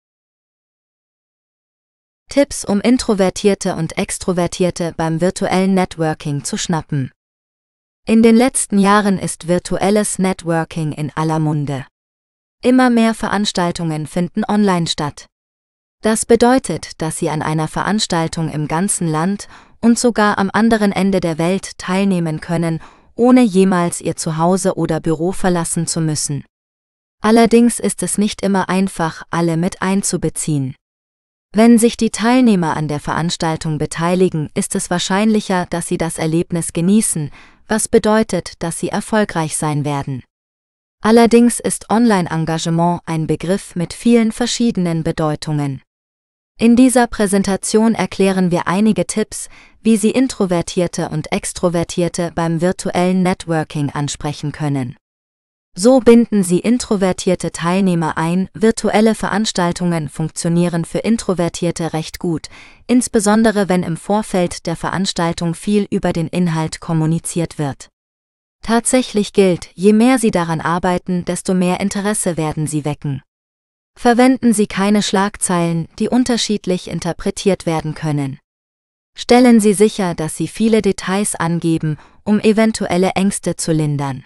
Tipps, um Introvertierte und Extrovertierte beim virtuellen Networking zu schnappen. In den letzten Jahren ist virtuelles Networking in aller Munde. Immer mehr Veranstaltungen finden online statt. Das bedeutet, dass Sie an einer Veranstaltung im ganzen Land und sogar am anderen Ende der Welt teilnehmen können, ohne jemals ihr Zuhause oder Büro verlassen zu müssen. Allerdings ist es nicht immer einfach, alle mit einzubeziehen. Wenn sich die Teilnehmer an der Veranstaltung beteiligen, ist es wahrscheinlicher, dass sie das Erlebnis genießen, was bedeutet, dass sie erfolgreich sein werden. Allerdings ist Online-Engagement ein Begriff mit vielen verschiedenen Bedeutungen. In dieser Präsentation erklären wir einige Tipps, wie Sie Introvertierte und Extrovertierte beim virtuellen Networking ansprechen können. So binden Sie introvertierte Teilnehmer ein, virtuelle Veranstaltungen funktionieren für Introvertierte recht gut, insbesondere wenn im Vorfeld der Veranstaltung viel über den Inhalt kommuniziert wird. Tatsächlich gilt, je mehr Sie daran arbeiten, desto mehr Interesse werden Sie wecken. Verwenden Sie keine Schlagzeilen, die unterschiedlich interpretiert werden können. Stellen Sie sicher, dass Sie viele Details angeben, um eventuelle Ängste zu lindern.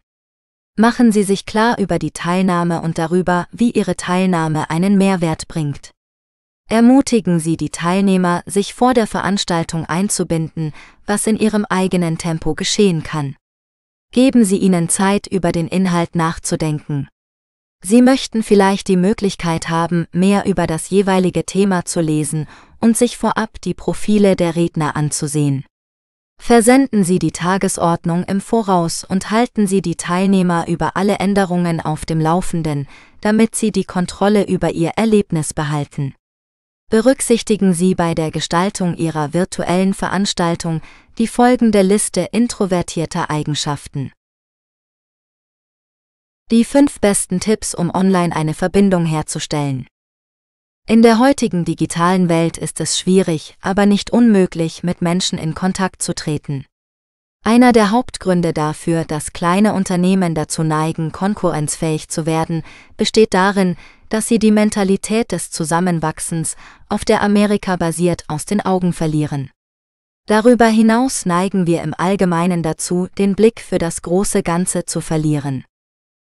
Machen Sie sich klar über die Teilnahme und darüber, wie Ihre Teilnahme einen Mehrwert bringt. Ermutigen Sie die Teilnehmer, sich vor der Veranstaltung einzubinden, was in ihrem eigenen Tempo geschehen kann. Geben Sie ihnen Zeit, über den Inhalt nachzudenken. Sie möchten vielleicht die Möglichkeit haben, mehr über das jeweilige Thema zu lesen und sich vorab die Profile der Redner anzusehen. Versenden Sie die Tagesordnung im Voraus und halten Sie die Teilnehmer über alle Änderungen auf dem Laufenden, damit Sie die Kontrolle über Ihr Erlebnis behalten. Berücksichtigen Sie bei der Gestaltung Ihrer virtuellen Veranstaltung die folgende Liste introvertierter Eigenschaften. Die fünf besten Tipps, um online eine Verbindung herzustellen. In der heutigen digitalen Welt ist es schwierig, aber nicht unmöglich, mit Menschen in Kontakt zu treten. Einer der Hauptgründe dafür, dass kleine Unternehmen dazu neigen, konkurrenzfähig zu werden, besteht darin, dass sie die Mentalität des Zusammenwachsens, auf der Amerika basiert, aus den Augen verlieren. Darüber hinaus neigen wir im Allgemeinen dazu, den Blick für das große Ganze zu verlieren.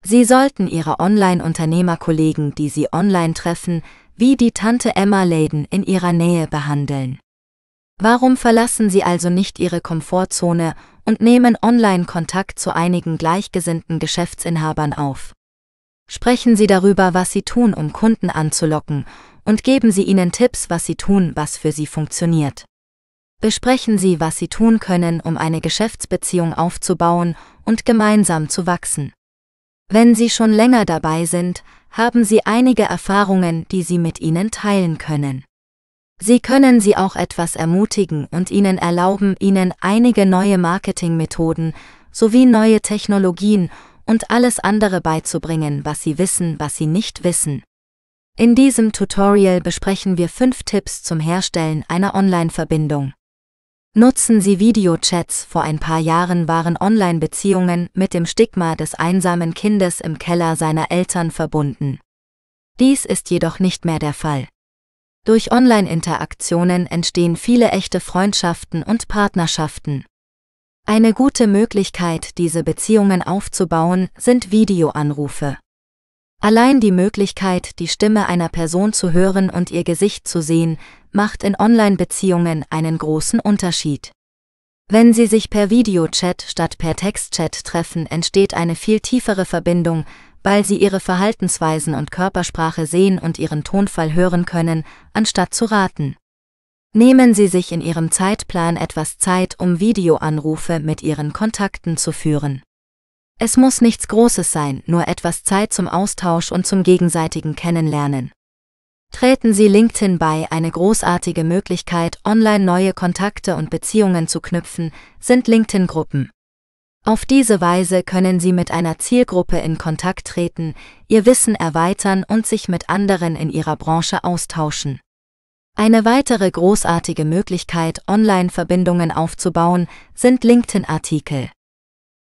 Sie sollten Ihre Online-Unternehmerkollegen, die Sie online treffen, wie die Tante Emma Läden in Ihrer Nähe behandeln. Warum verlassen Sie also nicht Ihre Komfortzone und nehmen Online-Kontakt zu einigen gleichgesinnten Geschäftsinhabern auf? Sprechen Sie darüber, was Sie tun, um Kunden anzulocken, und geben Sie ihnen Tipps, was Sie tun, was für Sie funktioniert. Besprechen Sie, was Sie tun können, um eine Geschäftsbeziehung aufzubauen und gemeinsam zu wachsen. Wenn Sie schon länger dabei sind, haben Sie einige Erfahrungen, die Sie mit ihnen teilen können. Sie können sie auch etwas ermutigen und ihnen erlauben, ihnen einige neue Marketingmethoden sowie neue Technologien und alles andere beizubringen, was sie wissen, was sie nicht wissen. In diesem Tutorial besprechen wir fünf Tipps zum Herstellen einer Online-Verbindung. Nutzen Sie Videochats. Vor ein paar Jahren waren Online-Beziehungen mit dem Stigma des einsamen Kindes im Keller seiner Eltern verbunden. Dies ist jedoch nicht mehr der Fall. Durch Online-Interaktionen entstehen viele echte Freundschaften und Partnerschaften. Eine gute Möglichkeit, diese Beziehungen aufzubauen, sind Videoanrufe. Allein die Möglichkeit, die Stimme einer Person zu hören und ihr Gesicht zu sehen, macht in Online-Beziehungen einen großen Unterschied. Wenn Sie sich per Videochat statt per Textchat treffen, entsteht eine viel tiefere Verbindung, weil Sie Ihre Verhaltensweisen und Körpersprache sehen und Ihren Tonfall hören können, anstatt zu raten. Nehmen Sie sich in Ihrem Zeitplan etwas Zeit, um Videoanrufe mit Ihren Kontakten zu führen. Es muss nichts Großes sein, nur etwas Zeit zum Austausch und zum gegenseitigen Kennenlernen treten Sie LinkedIn bei, eine großartige Möglichkeit, online neue Kontakte und Beziehungen zu knüpfen, sind LinkedIn-Gruppen. Auf diese Weise können Sie mit einer Zielgruppe in Kontakt treten, Ihr Wissen erweitern und sich mit anderen in Ihrer Branche austauschen. Eine weitere großartige Möglichkeit, Online-Verbindungen aufzubauen, sind LinkedIn-Artikel.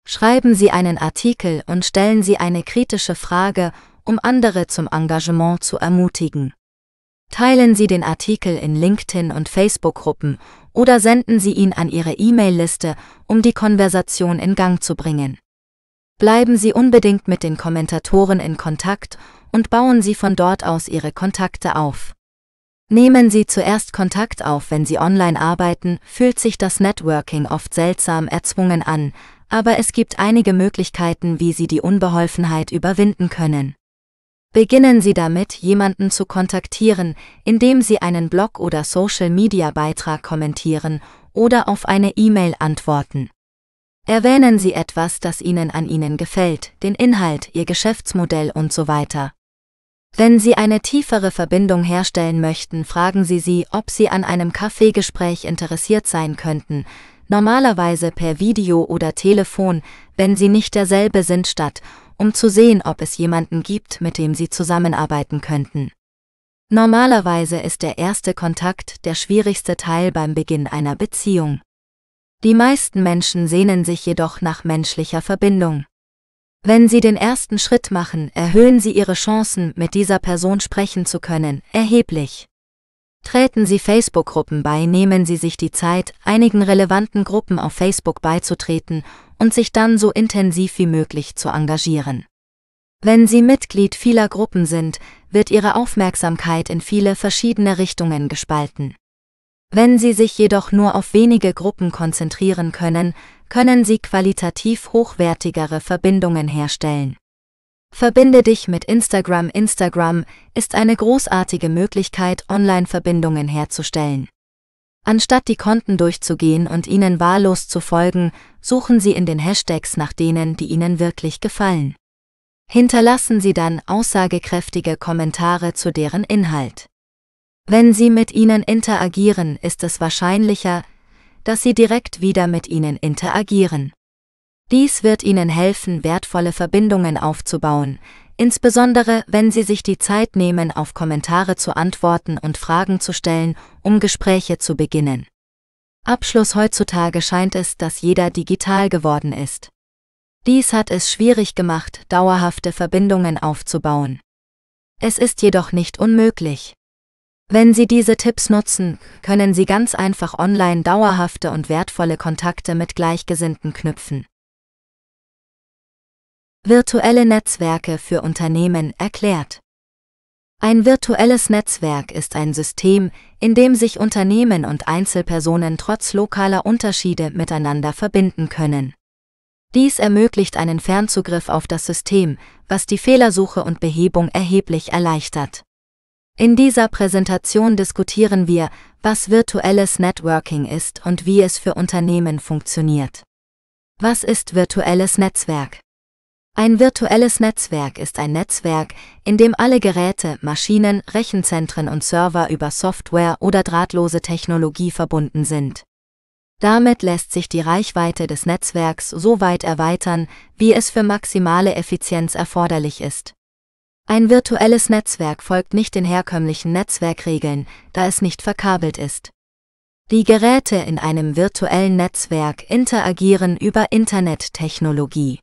Schreiben Sie einen Artikel und stellen Sie eine kritische Frage, um andere zum Engagement zu ermutigen. Teilen Sie den Artikel in LinkedIn und Facebook-Gruppen oder senden Sie ihn an Ihre E-Mail-Liste, um die Konversation in Gang zu bringen. Bleiben Sie unbedingt mit den Kommentatoren in Kontakt und bauen Sie von dort aus Ihre Kontakte auf. Nehmen Sie zuerst Kontakt auf, wenn Sie online arbeiten, fühlt sich das Networking oft seltsam erzwungen an, aber es gibt einige Möglichkeiten, wie Sie die Unbeholfenheit überwinden können. Beginnen Sie damit, jemanden zu kontaktieren, indem Sie einen Blog- oder Social-Media-Beitrag kommentieren oder auf eine E-Mail antworten. Erwähnen Sie etwas, das Ihnen an Ihnen gefällt, den Inhalt, Ihr Geschäftsmodell und so weiter. Wenn Sie eine tiefere Verbindung herstellen möchten, fragen Sie sie, ob Sie an einem Kaffeegespräch interessiert sein könnten, normalerweise per Video oder Telefon, wenn Sie nicht derselbe sind statt, um zu sehen, ob es jemanden gibt, mit dem sie zusammenarbeiten könnten. Normalerweise ist der erste Kontakt der schwierigste Teil beim Beginn einer Beziehung. Die meisten Menschen sehnen sich jedoch nach menschlicher Verbindung. Wenn Sie den ersten Schritt machen, erhöhen Sie Ihre Chancen, mit dieser Person sprechen zu können, erheblich. Treten Sie Facebook-Gruppen bei, nehmen Sie sich die Zeit, einigen relevanten Gruppen auf Facebook beizutreten und sich dann so intensiv wie möglich zu engagieren. Wenn Sie Mitglied vieler Gruppen sind, wird Ihre Aufmerksamkeit in viele verschiedene Richtungen gespalten. Wenn Sie sich jedoch nur auf wenige Gruppen konzentrieren können, können Sie qualitativ hochwertigere Verbindungen herstellen. Verbinde dich mit Instagram. Instagram ist eine großartige Möglichkeit, Online-Verbindungen herzustellen. Anstatt die Konten durchzugehen und ihnen wahllos zu folgen, suchen Sie in den Hashtags nach denen, die Ihnen wirklich gefallen. Hinterlassen Sie dann aussagekräftige Kommentare zu deren Inhalt. Wenn Sie mit ihnen interagieren, ist es wahrscheinlicher, dass Sie direkt wieder mit ihnen interagieren. Dies wird Ihnen helfen, wertvolle Verbindungen aufzubauen, insbesondere wenn Sie sich die Zeit nehmen, auf Kommentare zu antworten und Fragen zu stellen, um Gespräche zu beginnen. Abschluss heutzutage scheint es, dass jeder digital geworden ist. Dies hat es schwierig gemacht, dauerhafte Verbindungen aufzubauen. Es ist jedoch nicht unmöglich. Wenn Sie diese Tipps nutzen, können Sie ganz einfach online dauerhafte und wertvolle Kontakte mit Gleichgesinnten knüpfen. Virtuelle Netzwerke für Unternehmen erklärt. Ein virtuelles Netzwerk ist ein System, in dem sich Unternehmen und Einzelpersonen trotz lokaler Unterschiede miteinander verbinden können. Dies ermöglicht einen Fernzugriff auf das System, was die Fehlersuche und Behebung erheblich erleichtert. In dieser Präsentation diskutieren wir, was virtuelles Networking ist und wie es für Unternehmen funktioniert. Was ist virtuelles Netzwerk? Ein virtuelles Netzwerk ist ein Netzwerk, in dem alle Geräte, Maschinen, Rechenzentren und Server über Software oder drahtlose Technologie verbunden sind. Damit lässt sich die Reichweite des Netzwerks so weit erweitern, wie es für maximale Effizienz erforderlich ist. Ein virtuelles Netzwerk folgt nicht den herkömmlichen Netzwerkregeln, da es nicht verkabelt ist. Die Geräte in einem virtuellen Netzwerk interagieren über Internettechnologie.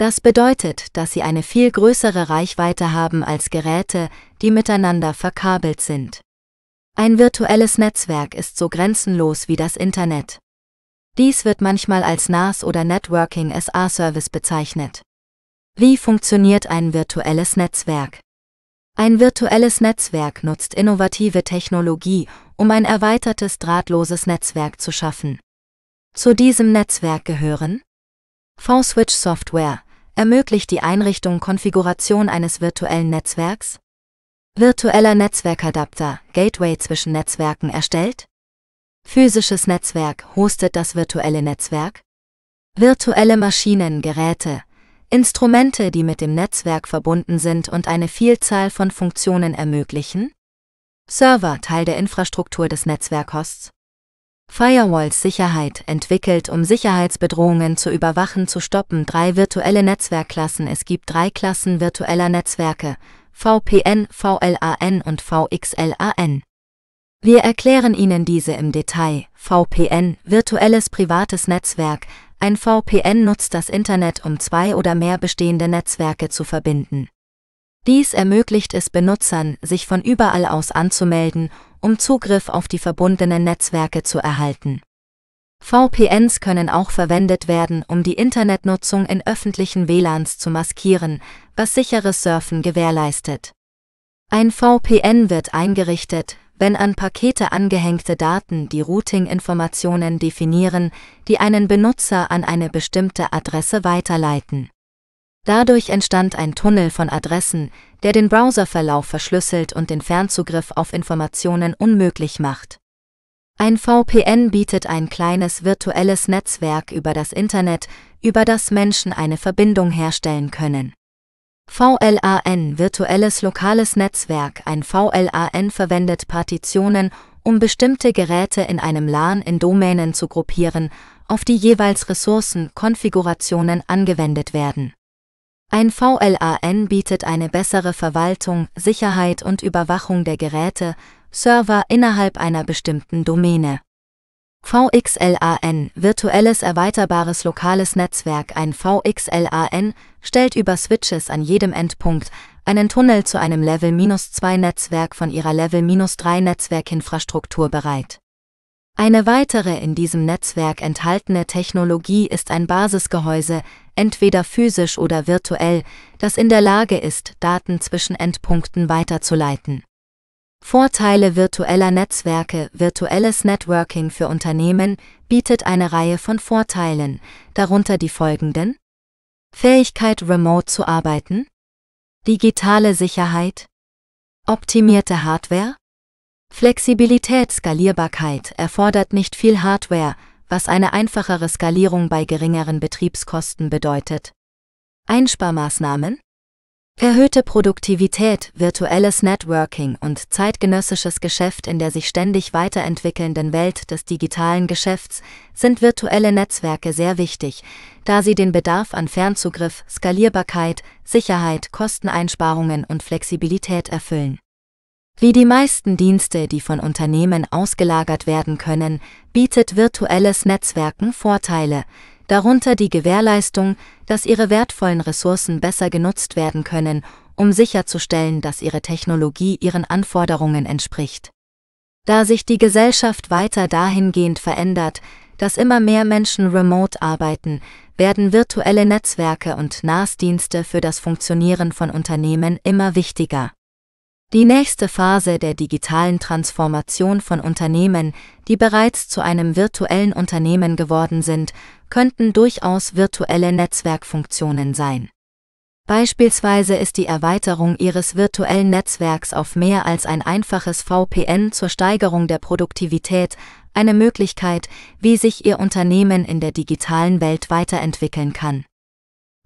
Das bedeutet, dass sie eine viel größere Reichweite haben als Geräte, die miteinander verkabelt sind. Ein virtuelles Netzwerk ist so grenzenlos wie das Internet. Dies wird manchmal als NAS oder Networking as Service bezeichnet. Wie funktioniert ein virtuelles Netzwerk? Ein virtuelles Netzwerk nutzt innovative Technologie, um ein erweitertes drahtloses Netzwerk zu schaffen. Zu diesem Netzwerk gehören V-Switch Software, ermöglicht die Einrichtung Konfiguration eines virtuellen Netzwerks, virtueller Netzwerkadapter, Gateway zwischen Netzwerken erstellt, physisches Netzwerk hostet das virtuelle Netzwerk, virtuelle Maschinen, Geräte, Instrumente, die mit dem Netzwerk verbunden sind und eine Vielzahl von Funktionen ermöglichen, Server Teil der Infrastruktur des Netzwerkhosts, Firewalls Sicherheit entwickelt, um Sicherheitsbedrohungen zu überwachen, zu stoppen. Drei virtuelle Netzwerkklassen. Es gibt drei Klassen virtueller Netzwerke, VPN, VLAN und VXLAN. Wir erklären Ihnen diese im Detail. VPN, virtuelles privates Netzwerk. Ein VPN nutzt das Internet, um zwei oder mehr bestehende Netzwerke zu verbinden. Dies ermöglicht es Benutzern, sich von überall aus anzumelden, um Zugriff auf die verbundenen Netzwerke zu erhalten. VPNs können auch verwendet werden, um die Internetnutzung in öffentlichen WLANs zu maskieren, was sicheres Surfen gewährleistet. Ein VPN wird eingerichtet, wenn an Pakete angehängte Daten die Routing-Informationen definieren, die einen Benutzer an eine bestimmte Adresse weiterleiten Dadurch entstand ein Tunnel von Adressen, der den Browserverlauf verschlüsselt und den Fernzugriff auf Informationen unmöglich macht. Ein VPN bietet ein kleines virtuelles Netzwerk über das Internet, über das Menschen eine Verbindung herstellen können. VLAN Virtuelles lokales Netzwerk Ein VLAN verwendet Partitionen, um bestimmte Geräte in einem LAN in Domänen zu gruppieren, auf die jeweils Ressourcen, Konfigurationen angewendet werden. Ein VLAN bietet eine bessere Verwaltung, Sicherheit und Überwachung der Geräte, Server innerhalb einer bestimmten Domäne. VXLAN, virtuelles erweiterbares lokales Netzwerk, ein VXLAN stellt über Switches an jedem Endpunkt einen Tunnel zu einem Level-2 Netzwerk von ihrer Level-3 Netzwerkinfrastruktur bereit eine weitere in diesem Netzwerk enthaltene Technologie ist ein Basisgehäuse, entweder physisch oder virtuell, das in der Lage ist, Daten zwischen Endpunkten weiterzuleiten. Vorteile virtueller Netzwerke Virtuelles Networking für Unternehmen bietet eine Reihe von Vorteilen, darunter die folgenden Fähigkeit remote zu arbeiten, digitale Sicherheit, optimierte Hardware, Flexibilität Skalierbarkeit erfordert nicht viel Hardware, was eine einfachere Skalierung bei geringeren Betriebskosten bedeutet. Einsparmaßnahmen? Erhöhte Produktivität, virtuelles Networking und zeitgenössisches Geschäft in der sich ständig weiterentwickelnden Welt des digitalen Geschäfts sind virtuelle Netzwerke sehr wichtig, da sie den Bedarf an Fernzugriff, Skalierbarkeit, Sicherheit, Kosteneinsparungen und Flexibilität erfüllen. Wie die meisten Dienste, die von Unternehmen ausgelagert werden können, bietet virtuelles Netzwerken Vorteile, darunter die Gewährleistung, dass ihre wertvollen Ressourcen besser genutzt werden können, um sicherzustellen, dass ihre Technologie ihren Anforderungen entspricht. Da sich die Gesellschaft weiter dahingehend verändert, dass immer mehr Menschen remote arbeiten, werden virtuelle Netzwerke und NAS-Dienste für das Funktionieren von Unternehmen immer wichtiger. Die nächste Phase der digitalen Transformation von Unternehmen, die bereits zu einem virtuellen Unternehmen geworden sind, könnten durchaus virtuelle Netzwerkfunktionen sein. Beispielsweise ist die Erweiterung ihres virtuellen Netzwerks auf mehr als ein einfaches VPN zur Steigerung der Produktivität eine Möglichkeit, wie sich ihr Unternehmen in der digitalen Welt weiterentwickeln kann.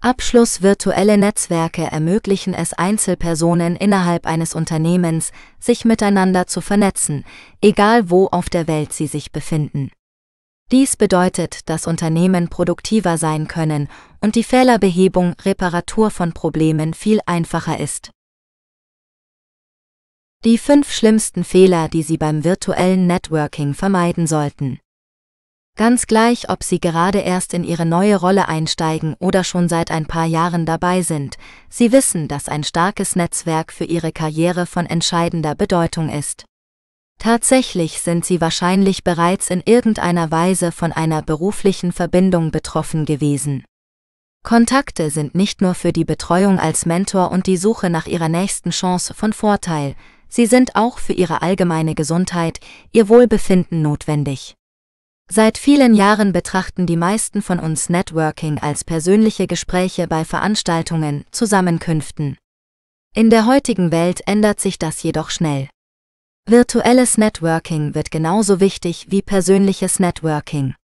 Abschluss Virtuelle Netzwerke ermöglichen es Einzelpersonen innerhalb eines Unternehmens, sich miteinander zu vernetzen, egal wo auf der Welt sie sich befinden. Dies bedeutet, dass Unternehmen produktiver sein können und die Fehlerbehebung Reparatur von Problemen viel einfacher ist. Die fünf schlimmsten Fehler, die Sie beim virtuellen Networking vermeiden sollten. Ganz gleich, ob Sie gerade erst in Ihre neue Rolle einsteigen oder schon seit ein paar Jahren dabei sind, Sie wissen, dass ein starkes Netzwerk für Ihre Karriere von entscheidender Bedeutung ist. Tatsächlich sind Sie wahrscheinlich bereits in irgendeiner Weise von einer beruflichen Verbindung betroffen gewesen. Kontakte sind nicht nur für die Betreuung als Mentor und die Suche nach Ihrer nächsten Chance von Vorteil, sie sind auch für Ihre allgemeine Gesundheit, Ihr Wohlbefinden notwendig. Seit vielen Jahren betrachten die meisten von uns Networking als persönliche Gespräche bei Veranstaltungen, Zusammenkünften. In der heutigen Welt ändert sich das jedoch schnell. Virtuelles Networking wird genauso wichtig wie persönliches Networking.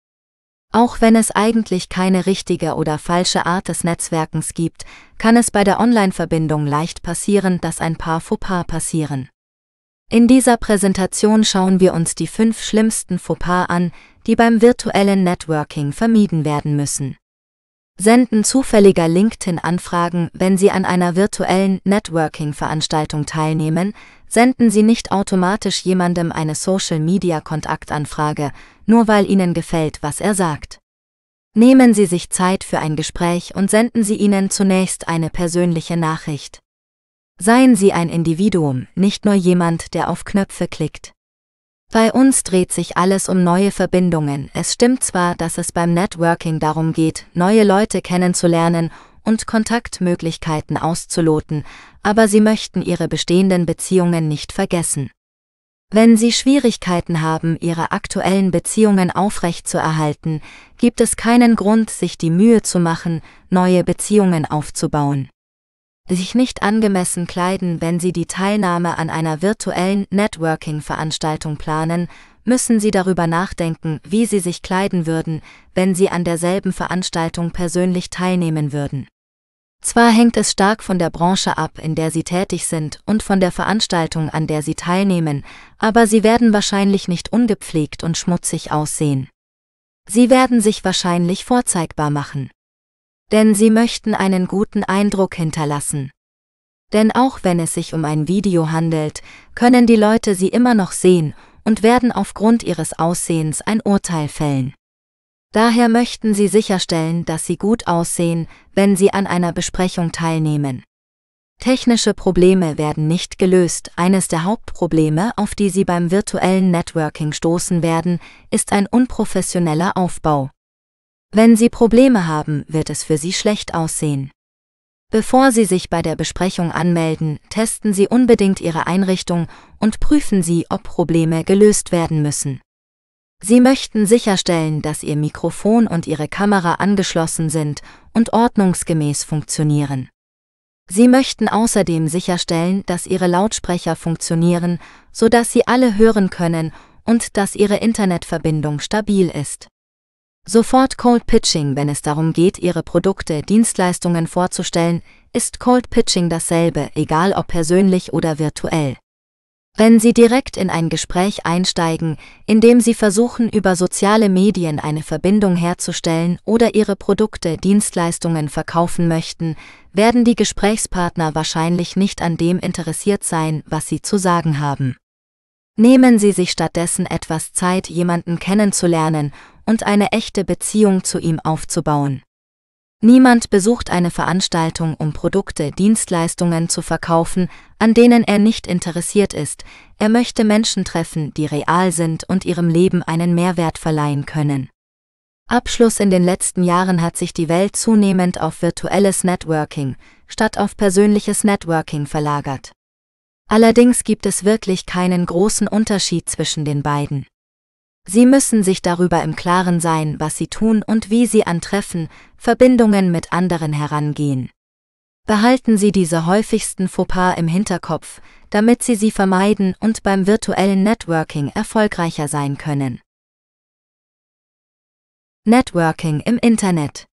Auch wenn es eigentlich keine richtige oder falsche Art des Netzwerkens gibt, kann es bei der Online-Verbindung leicht passieren, dass ein paar Fauxpas passieren. In dieser Präsentation schauen wir uns die fünf schlimmsten Fauxpas an, die beim virtuellen Networking vermieden werden müssen. Senden zufälliger LinkedIn-Anfragen, wenn Sie an einer virtuellen Networking-Veranstaltung teilnehmen, senden Sie nicht automatisch jemandem eine Social-Media-Kontaktanfrage, nur weil Ihnen gefällt, was er sagt. Nehmen Sie sich Zeit für ein Gespräch und senden Sie ihnen zunächst eine persönliche Nachricht. Seien Sie ein Individuum, nicht nur jemand, der auf Knöpfe klickt. Bei uns dreht sich alles um neue Verbindungen. Es stimmt zwar, dass es beim Networking darum geht, neue Leute kennenzulernen und Kontaktmöglichkeiten auszuloten, aber sie möchten ihre bestehenden Beziehungen nicht vergessen. Wenn Sie Schwierigkeiten haben, Ihre aktuellen Beziehungen aufrechtzuerhalten, gibt es keinen Grund, sich die Mühe zu machen, neue Beziehungen aufzubauen sich nicht angemessen kleiden, wenn Sie die Teilnahme an einer virtuellen Networking-Veranstaltung planen, müssen Sie darüber nachdenken, wie Sie sich kleiden würden, wenn Sie an derselben Veranstaltung persönlich teilnehmen würden. Zwar hängt es stark von der Branche ab, in der Sie tätig sind und von der Veranstaltung, an der Sie teilnehmen, aber Sie werden wahrscheinlich nicht ungepflegt und schmutzig aussehen. Sie werden sich wahrscheinlich vorzeigbar machen denn sie möchten einen guten Eindruck hinterlassen. Denn auch wenn es sich um ein Video handelt, können die Leute sie immer noch sehen und werden aufgrund ihres Aussehens ein Urteil fällen. Daher möchten sie sicherstellen, dass sie gut aussehen, wenn sie an einer Besprechung teilnehmen. Technische Probleme werden nicht gelöst. Eines der Hauptprobleme, auf die Sie beim virtuellen Networking stoßen werden, ist ein unprofessioneller Aufbau. Wenn Sie Probleme haben, wird es für Sie schlecht aussehen. Bevor Sie sich bei der Besprechung anmelden, testen Sie unbedingt Ihre Einrichtung und prüfen Sie, ob Probleme gelöst werden müssen. Sie möchten sicherstellen, dass Ihr Mikrofon und Ihre Kamera angeschlossen sind und ordnungsgemäß funktionieren. Sie möchten außerdem sicherstellen, dass Ihre Lautsprecher funktionieren, sodass Sie alle hören können und dass Ihre Internetverbindung stabil ist. Sofort Cold Pitching, wenn es darum geht, Ihre Produkte, Dienstleistungen vorzustellen, ist Cold Pitching dasselbe, egal ob persönlich oder virtuell. Wenn Sie direkt in ein Gespräch einsteigen, indem Sie versuchen, über soziale Medien eine Verbindung herzustellen oder Ihre Produkte, Dienstleistungen verkaufen möchten, werden die Gesprächspartner wahrscheinlich nicht an dem interessiert sein, was Sie zu sagen haben. Nehmen Sie sich stattdessen etwas Zeit, jemanden kennenzulernen und eine echte Beziehung zu ihm aufzubauen. Niemand besucht eine Veranstaltung, um Produkte, Dienstleistungen zu verkaufen, an denen er nicht interessiert ist, er möchte Menschen treffen, die real sind und ihrem Leben einen Mehrwert verleihen können. Abschluss In den letzten Jahren hat sich die Welt zunehmend auf virtuelles Networking statt auf persönliches Networking verlagert. Allerdings gibt es wirklich keinen großen Unterschied zwischen den beiden. Sie müssen sich darüber im Klaren sein, was Sie tun und wie Sie an Treffen, Verbindungen mit anderen herangehen. Behalten Sie diese häufigsten Fauxpas im Hinterkopf, damit Sie sie vermeiden und beim virtuellen Networking erfolgreicher sein können. Networking im Internet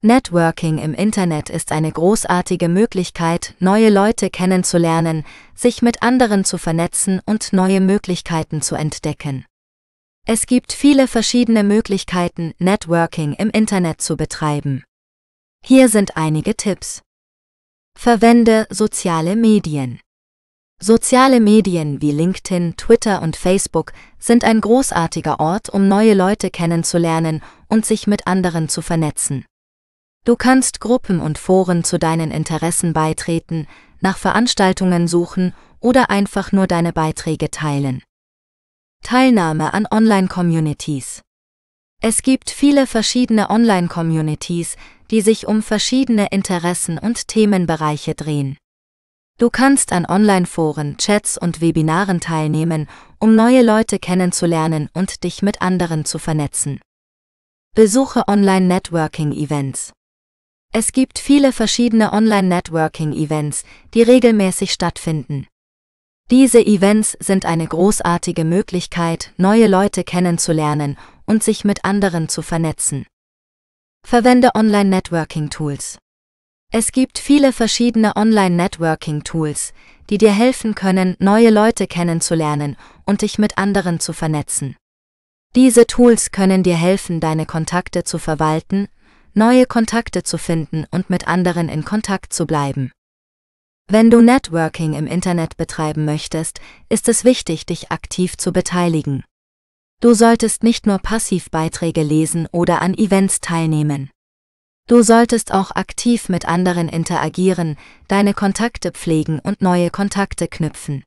Networking im Internet ist eine großartige Möglichkeit, neue Leute kennenzulernen, sich mit anderen zu vernetzen und neue Möglichkeiten zu entdecken. Es gibt viele verschiedene Möglichkeiten, Networking im Internet zu betreiben. Hier sind einige Tipps. Verwende soziale Medien. Soziale Medien wie LinkedIn, Twitter und Facebook sind ein großartiger Ort, um neue Leute kennenzulernen und sich mit anderen zu vernetzen. Du kannst Gruppen und Foren zu deinen Interessen beitreten, nach Veranstaltungen suchen oder einfach nur deine Beiträge teilen. Teilnahme an Online-Communities. Es gibt viele verschiedene Online-Communities, die sich um verschiedene Interessen und Themenbereiche drehen. Du kannst an Online-Foren, Chats und Webinaren teilnehmen, um neue Leute kennenzulernen und dich mit anderen zu vernetzen. Besuche Online-Networking-Events. Es gibt viele verschiedene Online-Networking-Events, die regelmäßig stattfinden. Diese Events sind eine großartige Möglichkeit, neue Leute kennenzulernen und sich mit anderen zu vernetzen. Verwende Online-Networking-Tools. Es gibt viele verschiedene Online-Networking-Tools, die dir helfen können, neue Leute kennenzulernen und dich mit anderen zu vernetzen. Diese Tools können dir helfen, deine Kontakte zu verwalten, neue Kontakte zu finden und mit anderen in Kontakt zu bleiben. Wenn du Networking im Internet betreiben möchtest, ist es wichtig, dich aktiv zu beteiligen. Du solltest nicht nur passiv Beiträge lesen oder an Events teilnehmen. Du solltest auch aktiv mit anderen interagieren, deine Kontakte pflegen und neue Kontakte knüpfen.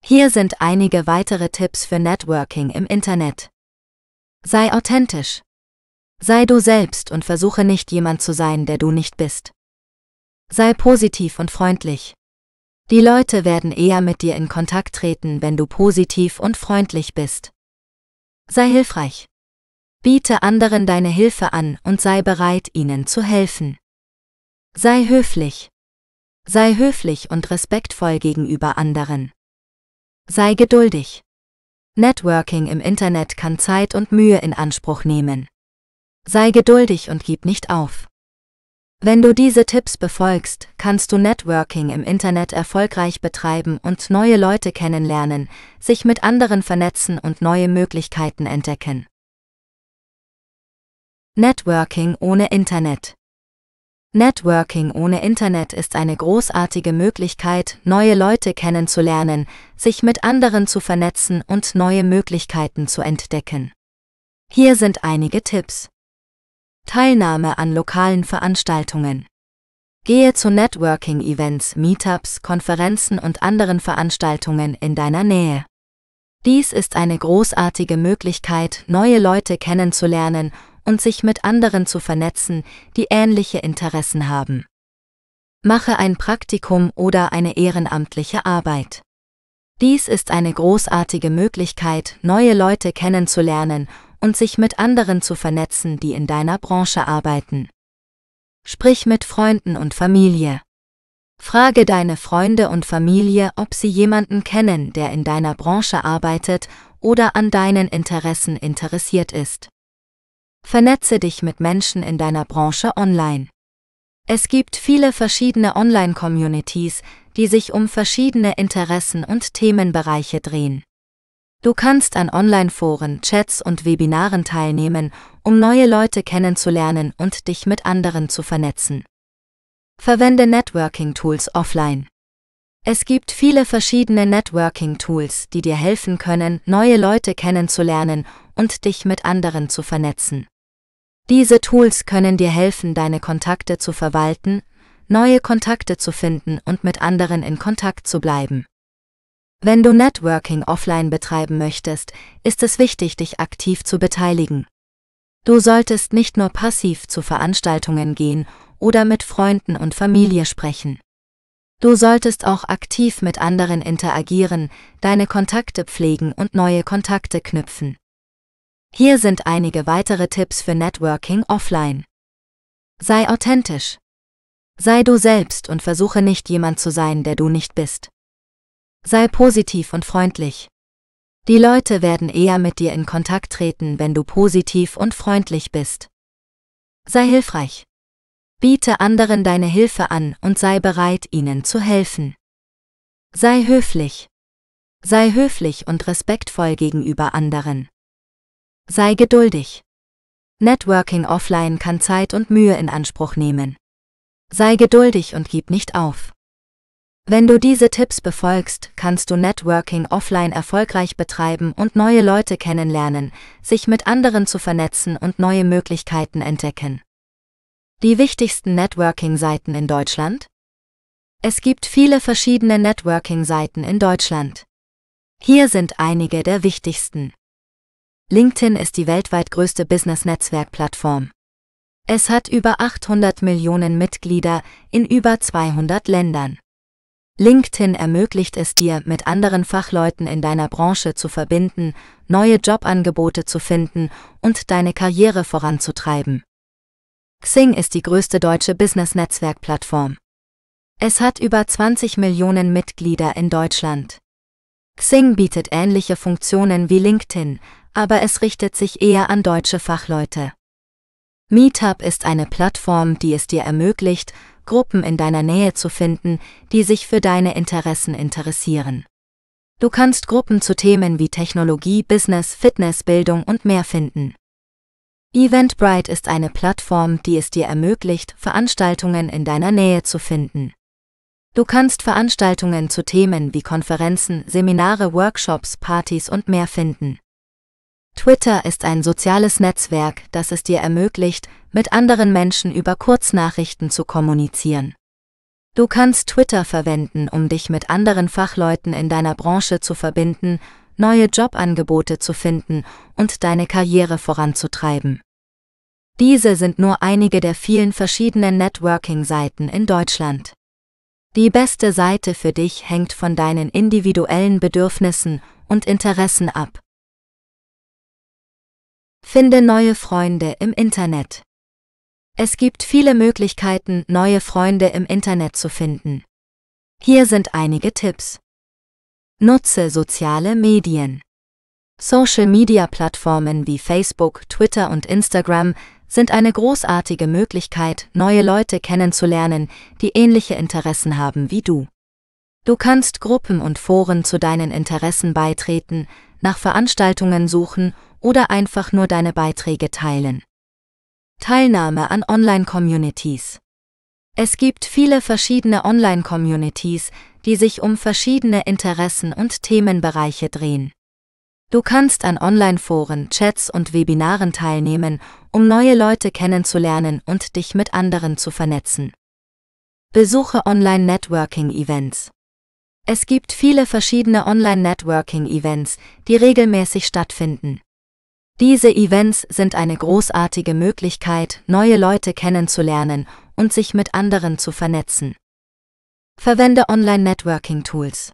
Hier sind einige weitere Tipps für Networking im Internet. Sei authentisch. Sei du selbst und versuche nicht jemand zu sein, der du nicht bist. Sei positiv und freundlich. Die Leute werden eher mit dir in Kontakt treten, wenn du positiv und freundlich bist. Sei hilfreich. Biete anderen deine Hilfe an und sei bereit, ihnen zu helfen. Sei höflich. Sei höflich und respektvoll gegenüber anderen. Sei geduldig. Networking im Internet kann Zeit und Mühe in Anspruch nehmen. Sei geduldig und gib nicht auf. Wenn du diese Tipps befolgst, kannst du Networking im Internet erfolgreich betreiben und neue Leute kennenlernen, sich mit anderen vernetzen und neue Möglichkeiten entdecken. Networking ohne Internet Networking ohne Internet ist eine großartige Möglichkeit, neue Leute kennenzulernen, sich mit anderen zu vernetzen und neue Möglichkeiten zu entdecken. Hier sind einige Tipps. Teilnahme an lokalen Veranstaltungen. Gehe zu Networking-Events, Meetups, Konferenzen und anderen Veranstaltungen in deiner Nähe. Dies ist eine großartige Möglichkeit, neue Leute kennenzulernen und sich mit anderen zu vernetzen, die ähnliche Interessen haben. Mache ein Praktikum oder eine ehrenamtliche Arbeit. Dies ist eine großartige Möglichkeit, neue Leute kennenzulernen und sich mit anderen zu vernetzen, die in deiner Branche arbeiten. Sprich mit Freunden und Familie. Frage deine Freunde und Familie, ob sie jemanden kennen, der in deiner Branche arbeitet oder an deinen Interessen interessiert ist. Vernetze dich mit Menschen in deiner Branche online. Es gibt viele verschiedene Online-Communities, die sich um verschiedene Interessen und Themenbereiche drehen. Du kannst an Online-Foren, Chats und Webinaren teilnehmen, um neue Leute kennenzulernen und dich mit anderen zu vernetzen. Verwende Networking-Tools offline. Es gibt viele verschiedene Networking-Tools, die dir helfen können, neue Leute kennenzulernen und dich mit anderen zu vernetzen. Diese Tools können dir helfen, deine Kontakte zu verwalten, neue Kontakte zu finden und mit anderen in Kontakt zu bleiben. Wenn du Networking offline betreiben möchtest, ist es wichtig, dich aktiv zu beteiligen. Du solltest nicht nur passiv zu Veranstaltungen gehen oder mit Freunden und Familie sprechen. Du solltest auch aktiv mit anderen interagieren, deine Kontakte pflegen und neue Kontakte knüpfen. Hier sind einige weitere Tipps für Networking offline. Sei authentisch. Sei du selbst und versuche nicht jemand zu sein, der du nicht bist. Sei positiv und freundlich. Die Leute werden eher mit dir in Kontakt treten, wenn du positiv und freundlich bist. Sei hilfreich. Biete anderen deine Hilfe an und sei bereit, ihnen zu helfen. Sei höflich. Sei höflich und respektvoll gegenüber anderen. Sei geduldig. Networking offline kann Zeit und Mühe in Anspruch nehmen. Sei geduldig und gib nicht auf. Wenn du diese Tipps befolgst, kannst du Networking offline erfolgreich betreiben und neue Leute kennenlernen, sich mit anderen zu vernetzen und neue Möglichkeiten entdecken. Die wichtigsten Networking-Seiten in Deutschland? Es gibt viele verschiedene Networking-Seiten in Deutschland. Hier sind einige der wichtigsten. LinkedIn ist die weltweit größte Business-Netzwerk-Plattform. Es hat über 800 Millionen Mitglieder in über 200 Ländern. LinkedIn ermöglicht es dir, mit anderen Fachleuten in deiner Branche zu verbinden, neue Jobangebote zu finden und deine Karriere voranzutreiben. Xing ist die größte deutsche Business-Netzwerk-Plattform. Es hat über 20 Millionen Mitglieder in Deutschland. Xing bietet ähnliche Funktionen wie LinkedIn, aber es richtet sich eher an deutsche Fachleute. Meetup ist eine Plattform, die es dir ermöglicht, Gruppen in deiner Nähe zu finden, die sich für deine Interessen interessieren. Du kannst Gruppen zu Themen wie Technologie, Business, Fitness, Bildung und mehr finden. Eventbrite ist eine Plattform, die es dir ermöglicht, Veranstaltungen in deiner Nähe zu finden. Du kannst Veranstaltungen zu Themen wie Konferenzen, Seminare, Workshops, Partys und mehr finden. Twitter ist ein soziales Netzwerk, das es dir ermöglicht, mit anderen Menschen über Kurznachrichten zu kommunizieren. Du kannst Twitter verwenden, um dich mit anderen Fachleuten in deiner Branche zu verbinden, neue Jobangebote zu finden und deine Karriere voranzutreiben. Diese sind nur einige der vielen verschiedenen Networking-Seiten in Deutschland. Die beste Seite für dich hängt von deinen individuellen Bedürfnissen und Interessen ab. Finde neue Freunde im Internet. Es gibt viele Möglichkeiten, neue Freunde im Internet zu finden. Hier sind einige Tipps. Nutze soziale Medien. Social-Media-Plattformen wie Facebook, Twitter und Instagram sind eine großartige Möglichkeit, neue Leute kennenzulernen, die ähnliche Interessen haben wie du. Du kannst Gruppen und Foren zu deinen Interessen beitreten, nach Veranstaltungen suchen oder einfach nur deine Beiträge teilen. Teilnahme an Online-Communities. Es gibt viele verschiedene Online-Communities, die sich um verschiedene Interessen und Themenbereiche drehen. Du kannst an Online-Foren, Chats und Webinaren teilnehmen, um neue Leute kennenzulernen und dich mit anderen zu vernetzen. Besuche Online-Networking-Events. Es gibt viele verschiedene Online-Networking-Events, die regelmäßig stattfinden. Diese Events sind eine großartige Möglichkeit, neue Leute kennenzulernen und sich mit anderen zu vernetzen. Verwende Online-Networking-Tools.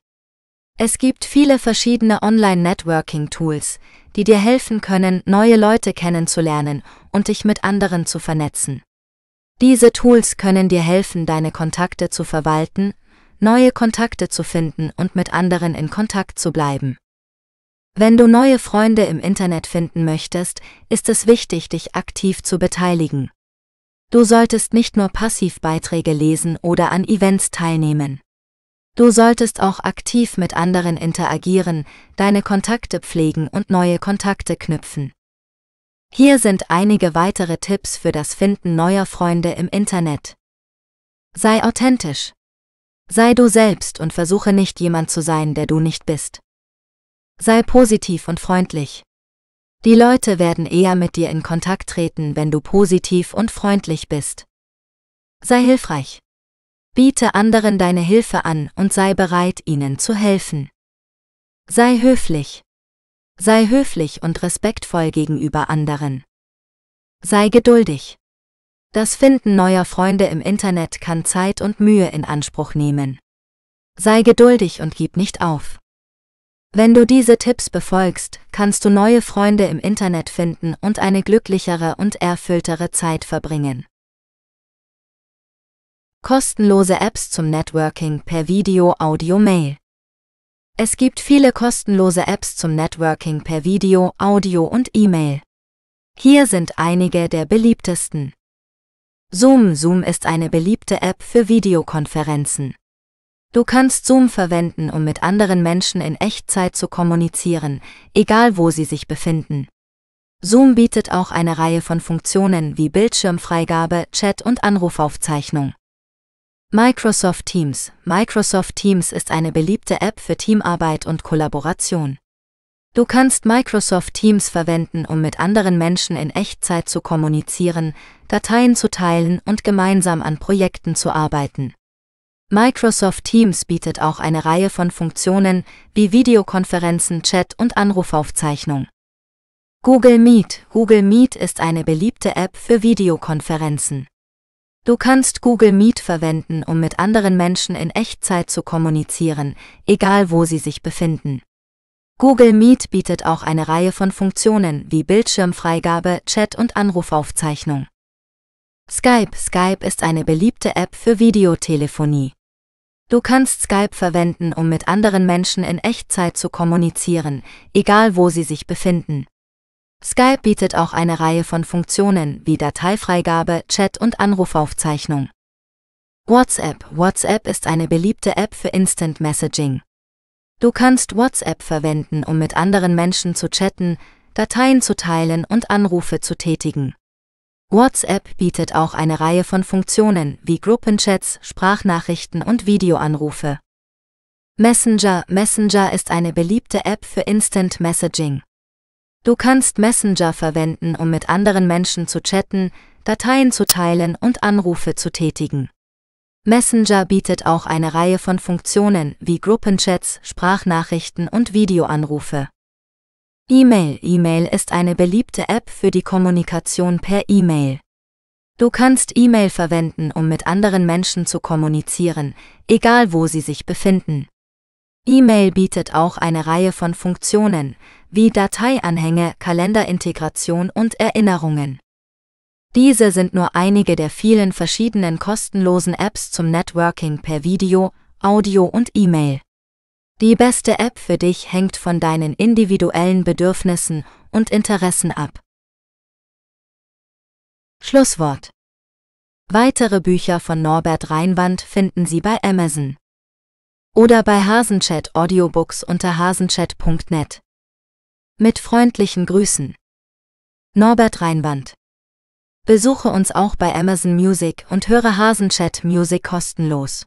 Es gibt viele verschiedene Online-Networking-Tools, die dir helfen können, neue Leute kennenzulernen und dich mit anderen zu vernetzen. Diese Tools können dir helfen, deine Kontakte zu verwalten, neue Kontakte zu finden und mit anderen in Kontakt zu bleiben. Wenn du neue Freunde im Internet finden möchtest, ist es wichtig, dich aktiv zu beteiligen. Du solltest nicht nur passiv Beiträge lesen oder an Events teilnehmen. Du solltest auch aktiv mit anderen interagieren, deine Kontakte pflegen und neue Kontakte knüpfen. Hier sind einige weitere Tipps für das Finden neuer Freunde im Internet. Sei authentisch. Sei du selbst und versuche nicht jemand zu sein, der du nicht bist. Sei positiv und freundlich. Die Leute werden eher mit dir in Kontakt treten, wenn du positiv und freundlich bist. Sei hilfreich. Biete anderen deine Hilfe an und sei bereit, ihnen zu helfen. Sei höflich. Sei höflich und respektvoll gegenüber anderen. Sei geduldig. Das Finden neuer Freunde im Internet kann Zeit und Mühe in Anspruch nehmen. Sei geduldig und gib nicht auf. Wenn du diese Tipps befolgst, kannst du neue Freunde im Internet finden und eine glücklichere und erfülltere Zeit verbringen. Kostenlose Apps zum Networking per Video, Audio, Mail. Es gibt viele kostenlose Apps zum Networking per Video, Audio und E-Mail. Hier sind einige der beliebtesten. Zoom Zoom ist eine beliebte App für Videokonferenzen. Du kannst Zoom verwenden, um mit anderen Menschen in Echtzeit zu kommunizieren, egal wo sie sich befinden. Zoom bietet auch eine Reihe von Funktionen wie Bildschirmfreigabe, Chat und Anrufaufzeichnung. Microsoft Teams Microsoft Teams ist eine beliebte App für Teamarbeit und Kollaboration. Du kannst Microsoft Teams verwenden, um mit anderen Menschen in Echtzeit zu kommunizieren, Dateien zu teilen und gemeinsam an Projekten zu arbeiten. Microsoft Teams bietet auch eine Reihe von Funktionen wie Videokonferenzen, Chat und Anrufaufzeichnung. Google Meet Google Meet ist eine beliebte App für Videokonferenzen. Du kannst Google Meet verwenden, um mit anderen Menschen in Echtzeit zu kommunizieren, egal wo sie sich befinden. Google Meet bietet auch eine Reihe von Funktionen wie Bildschirmfreigabe, Chat und Anrufaufzeichnung. Skype Skype ist eine beliebte App für Videotelefonie. Du kannst Skype verwenden, um mit anderen Menschen in Echtzeit zu kommunizieren, egal wo sie sich befinden. Skype bietet auch eine Reihe von Funktionen wie Dateifreigabe, Chat und Anrufaufzeichnung. WhatsApp WhatsApp ist eine beliebte App für Instant Messaging. Du kannst WhatsApp verwenden, um mit anderen Menschen zu chatten, Dateien zu teilen und Anrufe zu tätigen. WhatsApp bietet auch eine Reihe von Funktionen wie Gruppenchats, Sprachnachrichten und Videoanrufe. Messenger Messenger ist eine beliebte App für Instant Messaging. Du kannst Messenger verwenden, um mit anderen Menschen zu chatten, Dateien zu teilen und Anrufe zu tätigen. Messenger bietet auch eine Reihe von Funktionen wie Gruppenchats, Sprachnachrichten und Videoanrufe. E-Mail E-Mail ist eine beliebte App für die Kommunikation per E-Mail. Du kannst E-Mail verwenden, um mit anderen Menschen zu kommunizieren, egal wo sie sich befinden. E-Mail bietet auch eine Reihe von Funktionen, wie Dateianhänge, Kalenderintegration und Erinnerungen. Diese sind nur einige der vielen verschiedenen kostenlosen Apps zum Networking per Video, Audio und E-Mail. Die beste App für dich hängt von deinen individuellen Bedürfnissen und Interessen ab. Schlusswort. Weitere Bücher von Norbert Reinwand finden Sie bei Amazon oder bei Hasenchat Audiobooks unter hasenchat.net. Mit freundlichen Grüßen. Norbert Reinwand. Besuche uns auch bei Amazon Music und höre Hasenchat Music kostenlos.